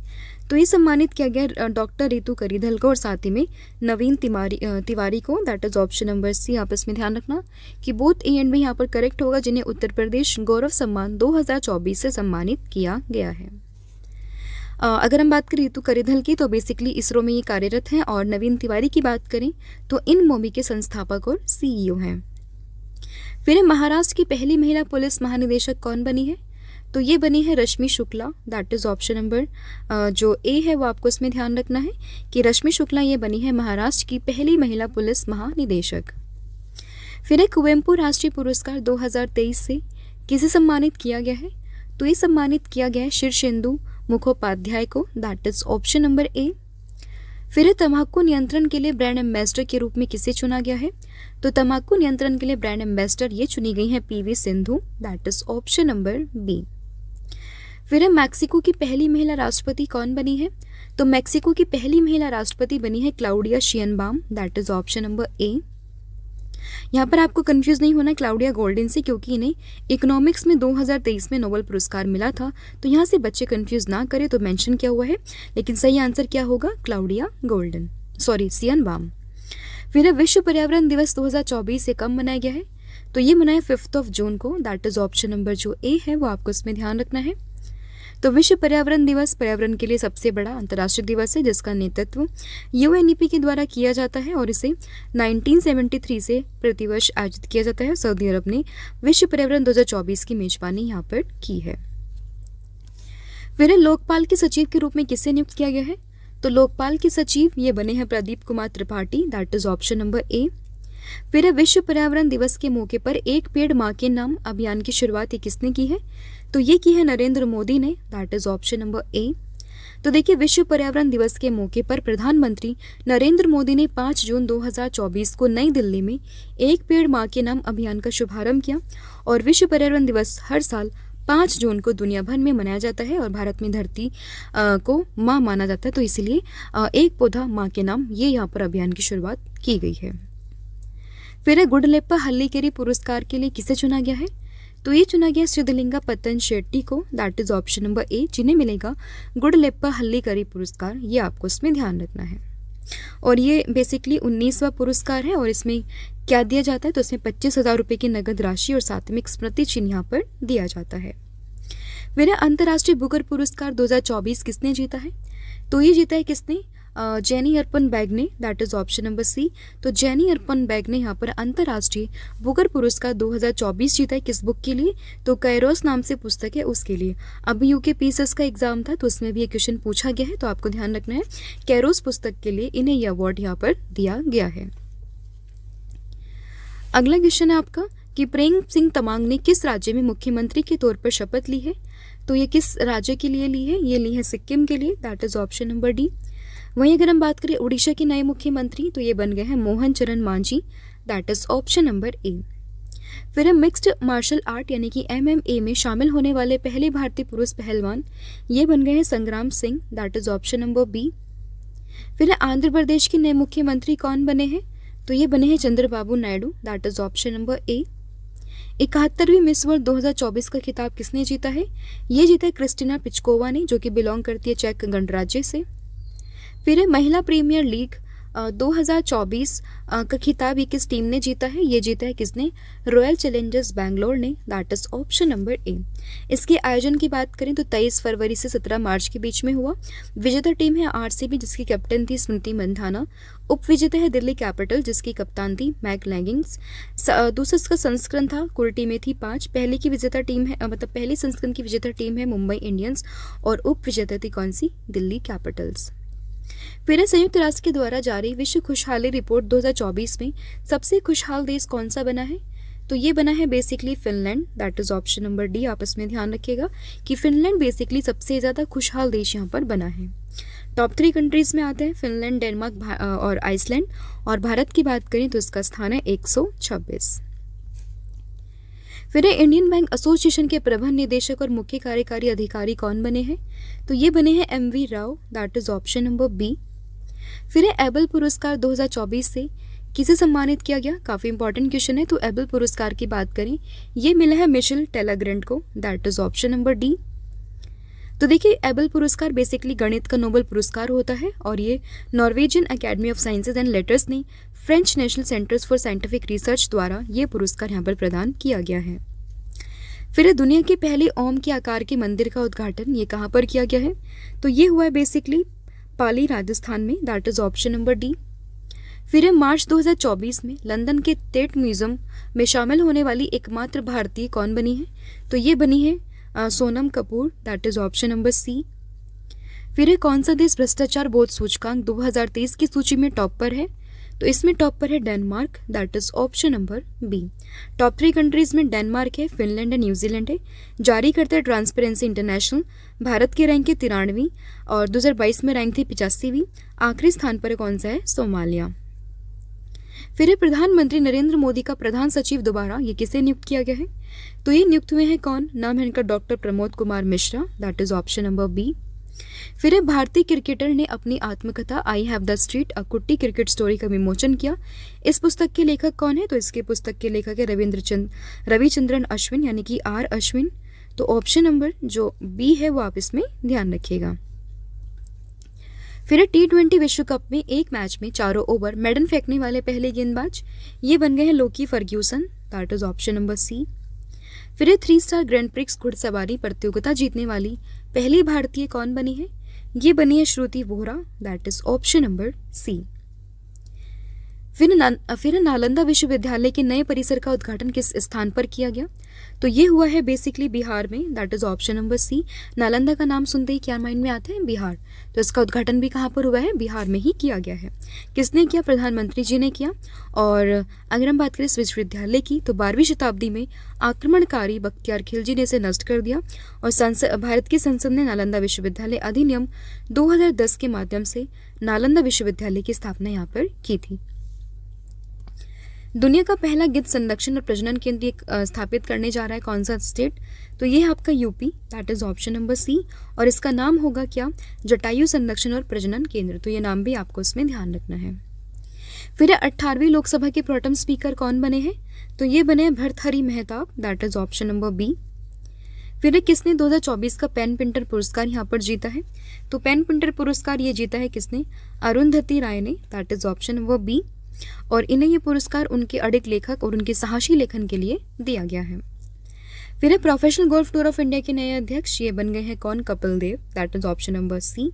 तो ये सम्मानित किया गया डॉक्टर रितु करीधल को और साथ ही में नवीन तिवारी तिवारी को that is option number C आप इसमें ध्यान रखना कि बोथ ए एंड में यहाँ पर करेक्ट होगा जिन्हें उत्तर प्रदेश गौरव सम्मान 2024 से सम्मानित किया गया है अगर हम बात करें ऋतु करिधल की तो बेसिकली इसरो में ये कार्यरत हैं और नवीन तिवारी की बात करें तो इन मोमी के संस्थापक और सीईओ e हैं फिर महाराष्ट्र की पहली महिला पुलिस महानिदेशक कौन बनी है तो ये बनी है Rashmi Shukla that is option number जो ए है वो आपको इसमें ध्यान रखना है कि रश्मि शुक्ला ये बनी है महाराष्ट्र की पहली महिला पुलिस महानिदेशक फिर एक कुवेम्पू राष्ट्रीय पुरस्कार 2023 से किसे सम्मानित किया गया है तो ये सम्मानित किया गया है शीर्षेंदु मुखोपाध्याय को that is option number A फिर तम्बाकू नियंत्रण के लिए ब्रांड एम्बेसडर के रूप में किसे चुना गया है तो तम्बाकू नियंत्रण के लिए ब्रांड एम्बेसडर ये चुनी गई है P V Sindhu that is option number B फिर मैक्सिको की पहली महिला राष्ट्रपति कौन बनी है तो मैक्सिको की पहली महिला राष्ट्रपति बनी है Claudia Sheinbaum that is option number A यहाँ पर आपको कन्फ्यूज़ नहीं होना क्लाउडिया गोल्डन से क्योंकि इन्हें इकोनॉमिक्स में 2023 में नोबल पुरस्कार मिला था तो यहाँ से बच्चे कन्फ्यूज़ ना करें तो मैंशन क्या हुआ है लेकिन सही आंसर क्या होगा Claudia golden sorry Sheinbaum फिर विश्व पर्यावरण दिवस 2024 से कम मनाया गया है तो ये मनाया फिफ्थ ऑफ जून को दैट इज ऑप्शन नंबर जो ए है वो आपको इसमें ध्यान रखना है तो विश्व पर्यावरण दिवस पर्यावरण के लिए सबसे बड़ा अंतर्राष्ट्रीय दिवस है जिसका नेतृत्व यूएनईपी e के द्वारा किया जाता है और इसे 1973 से प्रतिवर्ष आयोजित किया जाता है सऊदी अरब ने विश्व पर्यावरण 2024 की मेजबानी यहाँ पर की है विरल लोकपाल के सचिव के रूप में किसे नियुक्त किया गया है तो लोकपाल के सचिव ये बने हैं Pradeep Kumar Tripathi that is option number A फिर विश्व पर्यावरण दिवस के मौके पर एक पेड़ माँ के नाम अभियान की शुरुआत किसने की है तो ये की है नरेंद्र मोदी ने that is option number A तो देखिए विश्व पर्यावरण दिवस के मौके पर प्रधानमंत्री नरेंद्र मोदी ने 5 जून 2024 को नई दिल्ली में एक पेड़ माँ के नाम अभियान का शुभारंभ किया और विश्व पर्यावरण दिवस हर साल पाँच जून को दुनिया भर में मनाया जाता है और भारत में धरती को माँ माना जाता है तो इसलिए एक पौधा माँ के नाम ये यहाँ पर अभियान की शुरुआत की गई है फिर गुडलेप्पा के पुरस्कार के लिए किसे चुना गया है तो ये चुना गया सिद्धलिंगा पतन शेट्टी को that is option number A जिन्हें मिलेगा गुडलेप्पा करी पुरस्कार ये आपको इसमें ध्यान रखना है और ये बेसिकली उन्नीसवा पुरस्कार है और इसमें क्या दिया जाता है तो इसमें पच्चीस हज़ार रुपये की नगद राशि और साथ में स्मृति चिन्ह यहाँ पर दिया जाता है मेरा अंतर्राष्ट्रीय बुकर पुरस्कार 2024 किसने जीता है तो ये जीता है किसने जैनी अर्पण बैग ने that is option number C तो जैनी अर्पण बैग ने यहाँ पर अंतर्राष्ट्रीय बुकर पुरस्कार 2024 जीता है किस बुक के लिए तो कैरोस नाम से पुस्तक है उसके लिए अभी यूके पीसेस का एग्जाम था तो उसमें भी ये क्वेश्चन पूछा गया है तो आपको ध्यान रखना है कैरोस पुस्तक के लिए इन्हें ये अवार्ड यहाँ पर दिया गया है अगला क्वेश्चन है आपका कि प्रेम सिंह तमांग ने किस राज्य में मुख्यमंत्री के तौर पर शपथ ली है तो ये किस राज्य के लिए ली है ये ली है सिक्किम के लिए that is option number D वहीं अगर हम बात करें उड़ीसा के नए मुख्यमंत्री तो ये बन गए हैं Mohan Charan Majhi that is option number A फिर हम मिक्स्ड मार्शल आर्ट यानी कि एमएमए में शामिल होने वाले पहले भारतीय पुरुष पहलवान ये बन गए हैं Sangram Singh that is option number B फिर आंध्र प्रदेश के नए मुख्यमंत्री कौन बने हैं तो ये बने हैं Chandrababu Naidu that is option number A इकहत्तरवीं मिस वर्ल्ड 2024 का खिताब किसने जीता है ये जीता है क्रिस्टिना पिचकोवा ने जो कि बिलोंग करती है चेक गणराज्य से फिर महिला प्रीमियर लीग 2024 का खिताब ये किस टीम ने जीता है ये जीता है किसने रॉयल चैलेंजर्स बैंगलोर ने that is option number A इसके आयोजन की बात करें तो 23 फरवरी से 17 मार्च के बीच में हुआ विजेता टीम है आरसीबी जिसकी कैप्टन थी स्मृति मंधाना उप विजेता है दिल्ली कैपिटल जिसकी कप्तान थी मैक लैंगिंग्स दूसरा इसका संस्करण था कुल टीमें थी पांच पहले की विजेता टीम है मतलब पहले संस्करण की विजेता टीम है मुंबई इंडियंस और उप विजेता थी कौन सी दिल्ली कैपिटल्स फिर संयुक्त राष्ट्र के द्वारा जारी विश्व खुशहाली रिपोर्ट 2024 में सबसे खुशहाल देश कौन सा बना है तो ये बना है basically Finland that is option number D आप इसमें ध्यान रखिएगा कि फिनलैंड बेसिकली सबसे ज़्यादा खुशहाल देश यहाँ पर बना है टॉप थ्री कंट्रीज़ में आते हैं फिनलैंड डेनमार्क और आइसलैंड और भारत की बात करें तो इसका स्थान है एक फिर इंडियन बैंक एसोसिएशन के प्रबंध निदेशक और मुख्य कार्यकारी अधिकारी कौन बने हैं तो ये बने हैं M V Rao that is option number B फिर है एबल पुरस्कार 2024 से किसे सम्मानित किया गया काफ़ी इंपॉर्टेंट क्वेश्चन है तो एबल पुरस्कार की बात करें ये मिला है मिशेल टेलाग्रेंट को that is option number D तो देखिए एबल पुरस्कार बेसिकली गणित का नोबल पुरस्कार होता है और ये Norwegian academy of sciences and letters ने French national centres for scientific research द्वारा ये पुरस्कार यहाँ पर प्रदान किया गया है फिर दुनिया के पहले ओम के आकार के मंदिर का उद्घाटन ये कहाँ पर किया गया है तो ये हुआ है बेसिकली पाली राजस्थान में that is option number D फिर है मार्च 2024 में लंदन के टेट म्यूजियम में शामिल होने वाली एकमात्र भारतीय कौन बनी है तो ये बनी है आ, Sonam Kapoor that is option number C फिर है कौन सा देश भ्रष्टाचार बोध सूचकांक 2023 की सूची में टॉप पर है तो इसमें टॉप पर है Denmark that is option number B top three countries में डेनमार्क है फिनलैंड एंड न्यूजीलैंड है जारी करते हैं ट्रांसपेरेंसी इंटरनेशनल भारत की रैंक है तिरानवी और 2022 में रैंक थी पिचासीवीं आखिरी स्थान पर कौन सा है सोमालिया फिर है प्रधानमंत्री नरेंद्र मोदी का प्रधान सचिव दोबारा ये किसे नियुक्त किया गया है तो ये नियुक्त हुए हैं कौन नाम है इनका doctor Pramod Kumar Mishra that is option number B फिर भारतीय क्रिकेटर ने अपनी आत्मकथा I have the street a Kutty cricket story का विमोचन किया इस पुस्तक के लेखक कौन है तो इसके पुस्तक के लेखक है रविंद्र चंद रविचंद्रन अश्विन यानी कि आर अश्विन तो ऑप्शन नंबर जो बी है वो आप इसमें ध्यान रखिएगा फिर टी ट्वेंटी विश्व कप में एक मैच में चारों ओवर मेडल फेंकने वाले पहले गेंदबाज ये बन गए हैं Lockie Ferguson that is option number C फिर थ्री स्टार ग्रैंड प्रिक्स घुड़सवारी प्रतियोगिता जीतने वाली पहली भारतीय कौन बनी है ये बनी है Shruti Vohra that is option number C फिर ना, फिर नालंदा विश्वविद्यालय के नए परिसर का उद्घाटन किस स्थान पर किया गया तो ये हुआ है बेसिकली बिहार में that is option number C Nalanda का नाम सुनते ही क्या माइंड में आता है बिहार तो इसका उद्घाटन भी कहाँ पर हुआ है बिहार में ही किया गया है किसने किया प्रधानमंत्री जी ने किया और अगर हम बात करें इस विश्वविद्यालय की तो बारहवीं शताब्दी में आक्रमणकारी बख्तियार खिलजी ने इसे नष्ट कर दिया और संसद भारत की संसद ने नालंदा विश्वविद्यालय अधिनियम दो के माध्यम से नालंदा विश्वविद्यालय की स्थापना यहाँ पर की थी दुनिया का पहला गिद्ध संरक्षण और प्रजनन केंद्र स्थापित करने जा रहा है कौन सा स्टेट तो ये है आपका UP that is option number C और इसका नाम होगा क्या जटायु संरक्षण और प्रजनन केंद्र तो ये नाम भी आपको इसमें ध्यान रखना है फिर अट्ठारहवीं लोकसभा के प्रोटम स्पीकर कौन बने हैं तो ये बने हैं Bhartruhari Mahtab that is option number B फिर किसने 2024 का पेन प्रिंटर पुरस्कार यहाँ पर जीता है तो पेन प्रिंटर पुरस्कार ये जीता है किसने अरुंधति राय ने that is option number B और इन्हें ये पुरस्कार उनके अडिग लेखक और उनके साहसी लेखन के लिए दिया गया है फिर है professional golf tour of India के नए अध्यक्ष ये बन गए हैं कौन Kapil Dev that is option number C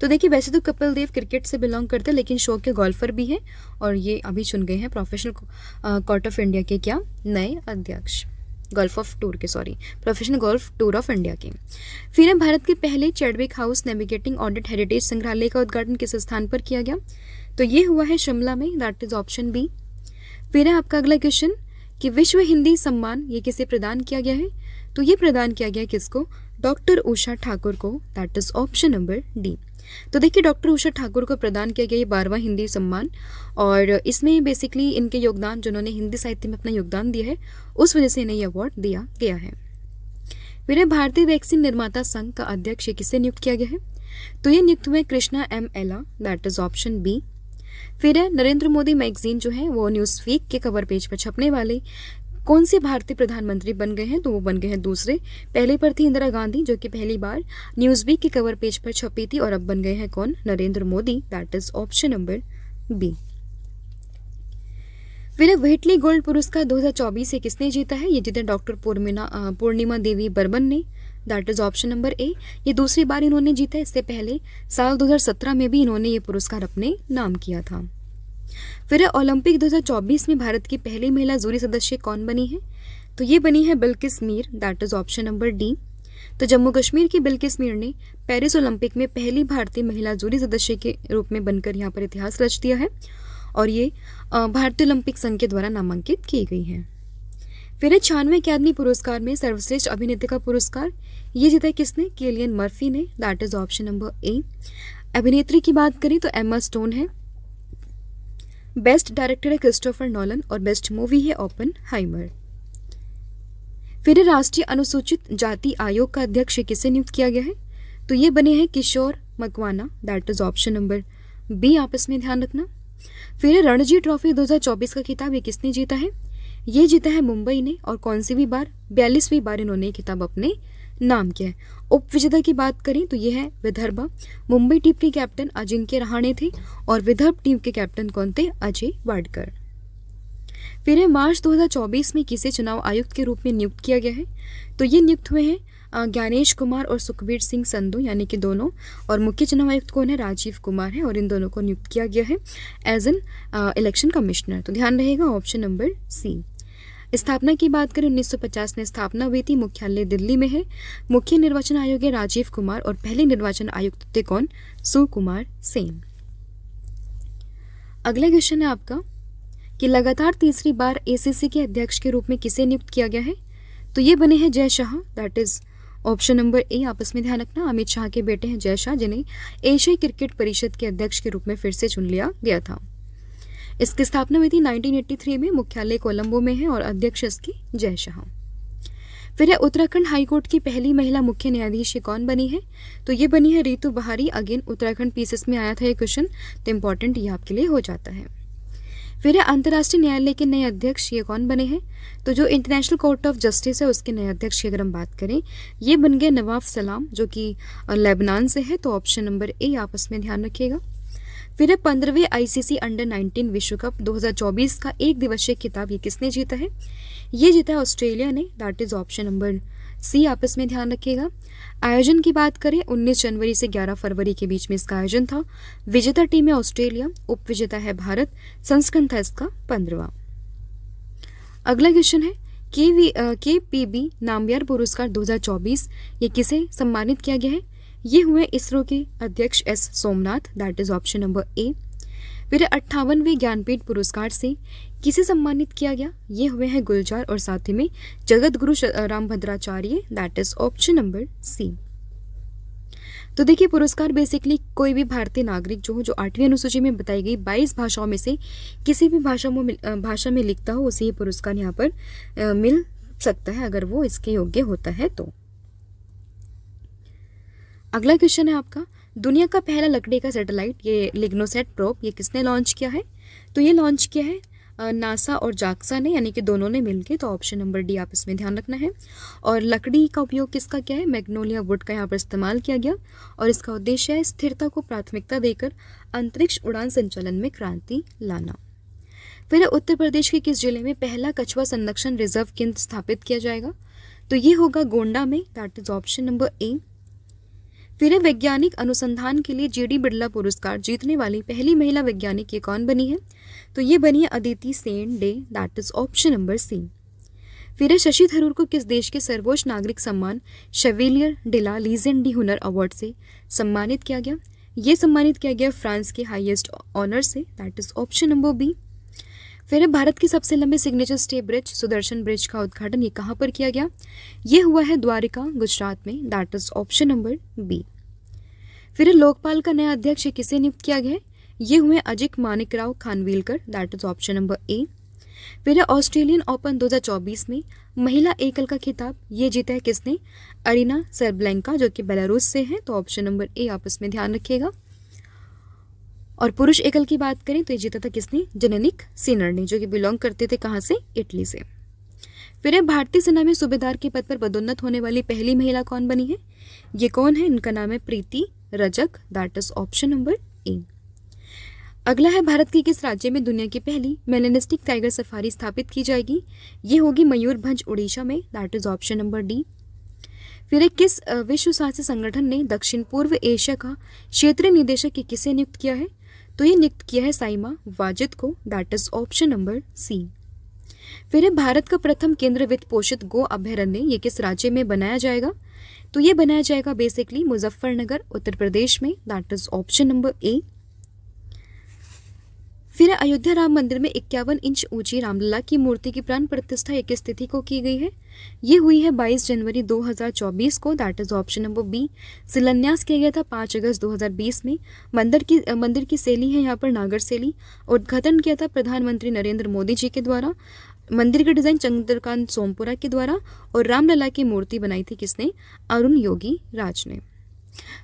तो देखिए वैसे तो कपिल देव क्रिकेट से बिलोंग करते हैं लेकिन शो के गोल्फर भी हैं और ये अभी चुन गए हैं प्रोफेशनल कोर्ट ऑफ इंडिया के क्या नए अध्यक्ष गोल्फ ऑफ टूर के sorry professional golf tour of India के फिर है भारत के पहले Chadwick house navigating audit heritage संग्रहालय का उद्घाटन किस स्थान पर किया गया तो ये हुआ है शिमला में दैट इज ऑप्शन बी फिर है आपका अगला क्वेश्चन कि विश्व हिंदी सम्मान ये किसे प्रदान किया गया है तो ये प्रदान किया गया किसको डॉक्टर उषा ठाकुर को that is option number D तो देखिए डॉक्टर उषा ठाकुर को प्रदान किया गया ये बारवा हिंदी सम्मान और इसमें बेसिकली इनके योगदान जिन्होंने हिंदी साहित्य में अपना योगदान दिया है उस वजह से इन्हें यह अवार्ड दिया गया है फिर भारतीय वैक्सीन निर्माता संघ का अध्यक्ष किसे नियुक्त किया गया है तो ये नियुक्त हुए Krishna M Ella that is option B फिर है नरेंद्र मोदी मैगजीन जो है वो न्यूज वीक के कवर पेज पर छपने वाले कौन से भारतीय प्रधानमंत्री बन गए हैं तो वो बन गए हैं दूसरे पहले पर थी इंदिरा गांधी जो कि पहली बार न्यूज वीक के कवर पेज पर छपी थी और अब बन गए हैं कौन Narendra Modi that is option number B फिर वेटली गोल्ड पुरस्कार 2024 से किसने जीता है ये जीते डॉक्टर पूर्णिमा देवी बर्मन ने that is option number A ये दूसरी बार इन्होंने जीता इससे पहले साल 2017 में भी इन्होंने ये पुरस्कार अपने नाम किया था फिर ओलंपिक 2024 में भारत की पहली महिला जूरी सदस्य कौन बनी है तो ये बनी है Bilkis Mir that is option number D तो जम्मू कश्मीर की बिल्किस मीर ने पेरिस ओलंपिक में पहली भारतीय महिला जूरी सदस्य के रूप में बनकर यहाँ पर इतिहास रच दिया है और ये भारतीय ओलंपिक संघ के द्वारा नामांकित की गई है फिर छियानवे अकेदमी पुरस्कार में सर्वश्रेष्ठ अभिनेता का पुरस्कार ये जीता किसने केलियन मर्फी ने that is option number A अभिनेत्री की बात करें तो एम्मा स्टोन है बेस्ट डायरेक्टर है क्रिस्टोफर नॉलन और बेस्ट मूवी है ओपन हाइमर फिर राष्ट्रीय अनुसूचित जाति आयोग का अध्यक्ष किसे नियुक्त किया गया है तो ये बने हैं Kishore Makwana that is option number B आपस में ध्यान रखना फिर रणजी ट्रॉफी 2024 का खिताब ये किसने जीता है ये जीता है मुंबई ने और कौन सी भी बार बयालीसवीं बार इन्होंने खिताब अपने नाम किया है उप विजेता की बात करें तो ये है विदर्भा मुंबई टीम के कैप्टन अजिंक्य रहाणे थे और विदर्भ टीम के कैप्टन कौन थे अजय वाडकर फिर मार्च 2024 में किसे चुनाव आयुक्त के रूप में नियुक्त किया गया है तो ये नियुक्त हुए हैं ज्ञानेश कुमार और सुखबीर सिंह संधू यानी कि दोनों और मुख्य चुनाव आयुक्त कौन है राजीव कुमार है और इन दोनों को नियुक्त किया गया है एज एन इलेक्शन कमिश्नर तो ध्यान रहेगा ऑप्शन नंबर सी स्थापना की बात करें 1950 में स्थापना हुई थी मुख्यालय दिल्ली में है मुख्य निर्वाचन आयोग है राजीव कुमार और पहले निर्वाचन आयुक्त थे कौन सुकुमार सेन अगला क्वेश्चन है आपका कि लगातार तीसरी बार एसीसी के अध्यक्ष के रूप में किसे नियुक्त किया गया है तो ये बने हैं Jay Shah that is option number A आपस में ध्यान रखना अमित शाह के बेटे हैं जय शाह जिन्हें एशियाई क्रिकेट परिषद के अध्यक्ष के रूप में फिर से चुन लिया गया था इसकी स्थापना हुई थी 1983 में मुख्यालय कोलंबो में है और अध्यक्ष इसकी जय शाह फिर है उत्तराखंड हाईकोर्ट की पहली महिला मुख्य न्यायाधीश ये कौन बनी है तो ये बनी है रितु बहारी अगेन उत्तराखंड पीसेस में आया था ये क्वेश्चन तो इम्पोर्टेंट ये आपके लिए हो जाता है फिर है अंतर्राष्ट्रीय न्यायालय के नए अध्यक्ष ये कौन बने हैं तो जो इंटरनेशनल कोर्ट ऑफ जस्टिस है उसके नए अध्यक्ष की अगर हम बात करें ये बन गए नवाब सलाम जो कि लेबनान से है तो ऑप्शन नंबर ए आप इसमें ध्यान रखिएगा फिर है पंद्रहवें आईसीसी अंडर 19 विश्व कप 2024 का एक दिवसीय खिताब ये किसने जीता है ये जीता है ऑस्ट्रेलिया ने that is option number C आपस में ध्यान रखिएगा आयोजन की बात करें 19 जनवरी से 11 फरवरी के बीच में इसका आयोजन था विजेता टीम है ऑस्ट्रेलिया उप विजेता है भारत संस्करण था इसका पंद्रवा अगला क्वेश्चन है के वी के पी बी नामबियार पुरस्कार दो ये किसे सम्मानित किया गया है ये हुए इसरो के अध्यक्ष S Somnath that is option number A फिर अट्ठावनवे ज्ञानपीठ पुरस्कार से किसे सम्मानित किया गया ये हुए हैं गुलजार और साथ ही में Jagat Guru Rambhadracharya that is option number C तो देखिए पुरस्कार बेसिकली कोई भी भारतीय नागरिक जो हो जो आठवीं अनुसूची में बताई गई 22 भाषाओं में से किसी भी भाषा में भाषा में लिखता हो उसे ये पुरस्कार यहाँ पर मिल सकता है अगर वो इसके योग्य होता है तो अगला क्वेश्चन है आपका दुनिया का पहला लकड़ी का सैटेलाइट ये लिग्नोसेट प्रोप ये किसने लॉन्च किया है तो ये लॉन्च किया है नासा और जाक्सा ने यानी कि दोनों ने मिलके तो ऑप्शन नंबर डी आप इसमें ध्यान रखना है और लकड़ी का उपयोग किसका क्या है मैग्नोलिया वुड का यहाँ पर इस्तेमाल किया गया और इसका उद्देश्य है स्थिरता को प्राथमिकता देकर अंतरिक्ष उड़ान संचालन में क्रांति लाना फिर उत्तर प्रदेश के किस जिले में पहला कछुआ संरक्षण रिजर्व केंद्र स्थापित किया जाएगा तो ये होगा गोंडा में that is option number A फिर वैज्ञानिक अनुसंधान के लिए जेडी बिरला पुरस्कार जीतने वाली पहली महिला वैज्ञानिक ये कौन बनी है तो ये बनी है Aditi Sen De that is option number C फिर शशि थरूर को किस देश के सर्वोच्च नागरिक सम्मान Chevalier de la Legion d'honneur award से सम्मानित किया गया ये सम्मानित किया गया फ्रांस के हाईएस्ट ऑनर से that is option number B फिर है भारत के सबसे लंबे signature stay bridge Sudarshan bridge का उद्घाटन ये कहाँ पर किया गया ये हुआ है द्वारिका गुजरात में that is option number B फिर लोकपाल का नया अध्यक्ष किसे नियुक्त किया गया ये हुए Ajay Manik Rao Khanwilkar that is option number A फिर ऑस्ट्रेलियन ओपन 2024 में महिला एकल का खिताब ये जीता है किसने अरिना सरब्लैंका जो कि बेलारूस से है तो ऑप्शन नंबर ए आप इसमें ध्यान रखिएगा और पुरुष एकल की बात करें तो ये जीता था किसने जननिक सीनर ने जो कि बिलोंग करते थे कहाँ से इटली से फिर भारतीय सेना में सूबेदार के पद पर पदोन्नत होने वाली पहली महिला कौन बनी है ये कौन है इनका नाम है Preeti Rajak that is option number A अगला है भारत के किस राज्य में दुनिया की पहली मेलेनिस्टिक टाइगर सफारी स्थापित की जाएगी ये होगी मयूरभंज उड़ीसा में that is option number D फिर एक किस विश्व स्वास्थ्य संगठन ने दक्षिण पूर्व एशिया का क्षेत्रीय निदेशक के किसे नियुक्त किया है तो ये नियुक्त किया है साइमा वाजिद को that is option number C फिर है भारत का प्रथम केंद्र वित्त पोषित गो अभ्यारण्य ये किस राज्य में बनाया जाएगा तो ये बनाया जाएगा बेसिकली मुजफ्फरनगर उत्तर प्रदेश में that is option number A फिर अयोध्या राम मंदिर में इक्यावन इंच ऊंची रामलला की मूर्ति की प्राण प्रतिष्ठा एक स्थिति को की गई है ये हुई है 22 जनवरी 2024 को that is option number B शिलान्यास किया गया था 5 अगस्त 2020 में मंदिर की मंदिर की शैली है यहाँ पर नागर शैली उद्घाटन किया था प्रधानमंत्री नरेंद्र मोदी जी के द्वारा मंदिर का डिजाइन चंद्रकांत सोमपुरा के द्वारा और रामलला की मूर्ति बनाई थी किसने अरुण योगी राज ने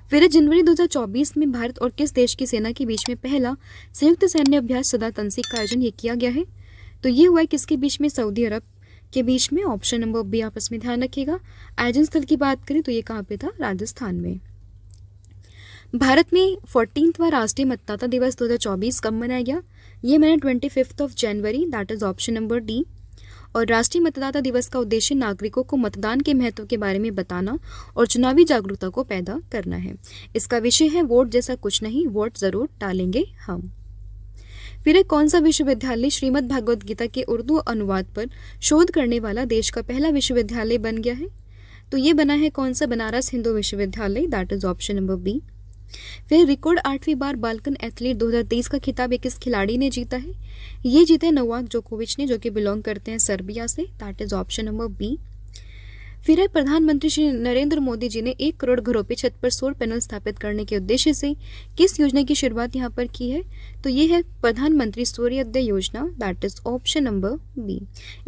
फिर जनवरी 2024 में भारत और किस देश की सेना के बीच में पहला संयुक्त सैन्य अभ्यास सदा तंसिक का आयोजन ये किया गया है तो ये हुआ है किसके बीच में सऊदी अरब के बीच में ऑप्शन नंबर बी आपस में ध्यान रखिएगा आयोजन स्थल की बात करें तो ये कहाँ पे था राजस्थान में भारत में फोर्टीनवा राष्ट्रीय मतदाता दिवस 2024 कब मनाया गया ये मैंने twenty fifth of January that is option number D और राष्ट्रीय मतदाता दिवस का उद्देश्य नागरिकों को मतदान के महत्व के बारे में बताना और चुनावी जागरूकता को पैदा करना है इसका विषय है वोट जैसा कुछ नहीं वोट जरूर डालेंगे हम फिर कौन सा विश्वविद्यालय श्रीमद भगवद गीता के उर्दू अनुवाद पर शोध करने वाला देश का पहला विश्वविद्यालय बन गया है तो ये बना है कौन सा बनारस हिंदू विश्वविद्यालय that is option number B फिर रिकॉर्ड आठवीं बार बाल्कन एथलीट 2023 का खिताब एक इस खिलाड़ी ने जीता है ये जीते नोवाक जोकोविच ने जो कि बिलोंग करते हैं सर्बिया से that is option number B फिर प्रधानमंत्री श्री नरेंद्र मोदी जी ने एक करोड़ घरों पे छत पर सोलर पैनल स्थापित करने के उद्देश्य से किस योजना की शुरुआत यहाँ पर की है तो ये है प्रधानमंत्री Suryoday Yojana that is option number B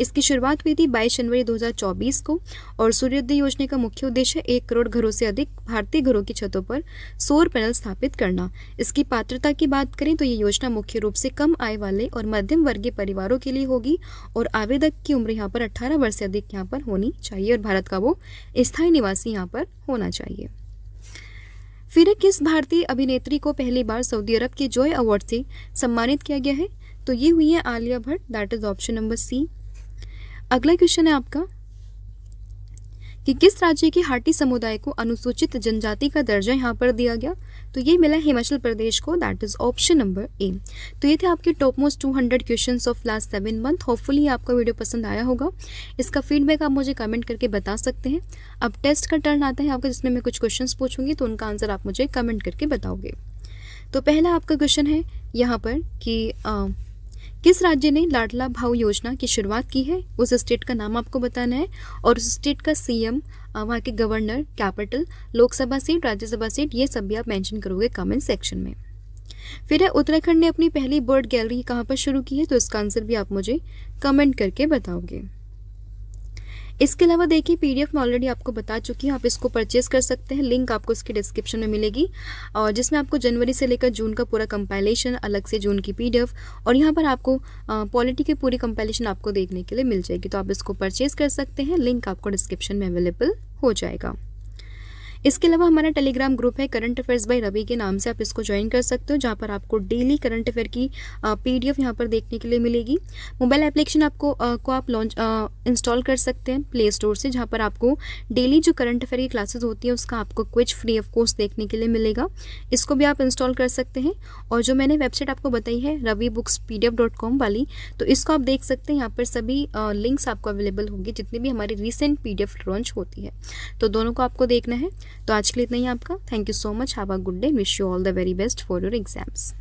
इसकी शुरुआत हुई थी बाईस जनवरी 2024 को और सूर्योदय योजना का मुख्य उद्देश्य एक करोड़ घरों से अधिक भारतीय घरों की छतों पर सोलर पैनल स्थापित करना इसकी पात्रता की बात करें तो ये योजना मुख्य रूप से कम आय वाले और मध्यम वर्गीय परिवारों के लिए होगी और आवेदक की उम्र यहाँ पर अट्ठारह वर्ष से अधिक यहाँ पर होनी चाहिए और भारत भारत का वो स्थायी निवासी यहाँ पर होना चाहिए फिर किस भारतीय अभिनेत्री को पहली बार सऊदी अरब के जॉय अवार्ड से सम्मानित किया गया है तो ये हुई है Alia Bhatt that is option number C अगला क्वेश्चन है आपका कि किस राज्य के हाटी समुदाय को अनुसूचित जनजाति का दर्जा यहाँ पर दिया गया तो ये मिला हिमाचल प्रदेश को that is option number A तो ये थे आपके top most two hundred question of last seven month hopefully आपका वीडियो पसंद आया होगा इसका फीडबैक आप मुझे कमेंट करके बता सकते हैं अब टेस्ट का टर्न आता है आपका जिसमें मैं कुछ क्वेश्चन पूछूंगी तो उनका आंसर आप मुझे कमेंट करके बताओगे तो पहला आपका क्वेश्चन है यहाँ पर कि आ, किस राज्य ने लाडला भाव योजना की शुरुआत की है उस स्टेट का नाम आपको बताना है और उस स्टेट का सीएम वहाँ के governor capital Lok Sabha seat Rajya Sabha seat ये सब भी आप मैंशन करोगे कमेंट सेक्शन में फिर है उत्तराखंड ने अपनी पहली बर्ड गैलरी कहाँ पर शुरू की है तो इसका आंसर भी आप मुझे कमेंट करके बताओगे इसके अलावा देखिए पीडीएफ मैं ऑलरेडी आपको बता चुकी हूँ आप इसको परचेज कर सकते हैं लिंक आपको इसकी डिस्क्रिप्शन में मिलेगी और जिसमें आपको जनवरी से लेकर जून का पूरा कंपाइलेशन अलग से जून की पीडीएफ और यहाँ पर आपको पॉलिटी की पूरी कंपाइलेशन आपको देखने के लिए मिल जाएगी तो आप इसको परचेज कर सकते हैं लिंक आपको डिस्क्रिप्शन में अवेलेबल हो जाएगा इसके अलावा हमारा टेलीग्राम ग्रुप है करंट अफेयर्स बाय रवि के नाम से आप इसको ज्वाइन कर सकते हो जहाँ पर आपको डेली करंट अफेयर की पी डी यहाँ पर देखने के लिए मिलेगी मोबाइल एप्लीकेशन आपको आ, को आप लॉन्च इंस्टॉल कर सकते हैं प्ले स्टोर से जहाँ पर आपको डेली जो करंट अफेयर की क्लासेज होती है उसका आपको क्विज फ्री ऑफ कोर्स देखने के लिए मिलेगा इसको भी आप इंस्टॉल कर सकते हैं और जो मैंने वेबसाइट आपको बताई है रवि बुक्स पी वाली तो इसको आप देख सकते हैं यहाँ पर सभी लिंक्स आपको अवेलेबल होंगे जितनी भी हमारी रिसेंट पी लॉन्च होती है तो दोनों को आपको देखना है तो आज के लिए इतना ही आपका thank you so much have a good day wish you all the very best for your exams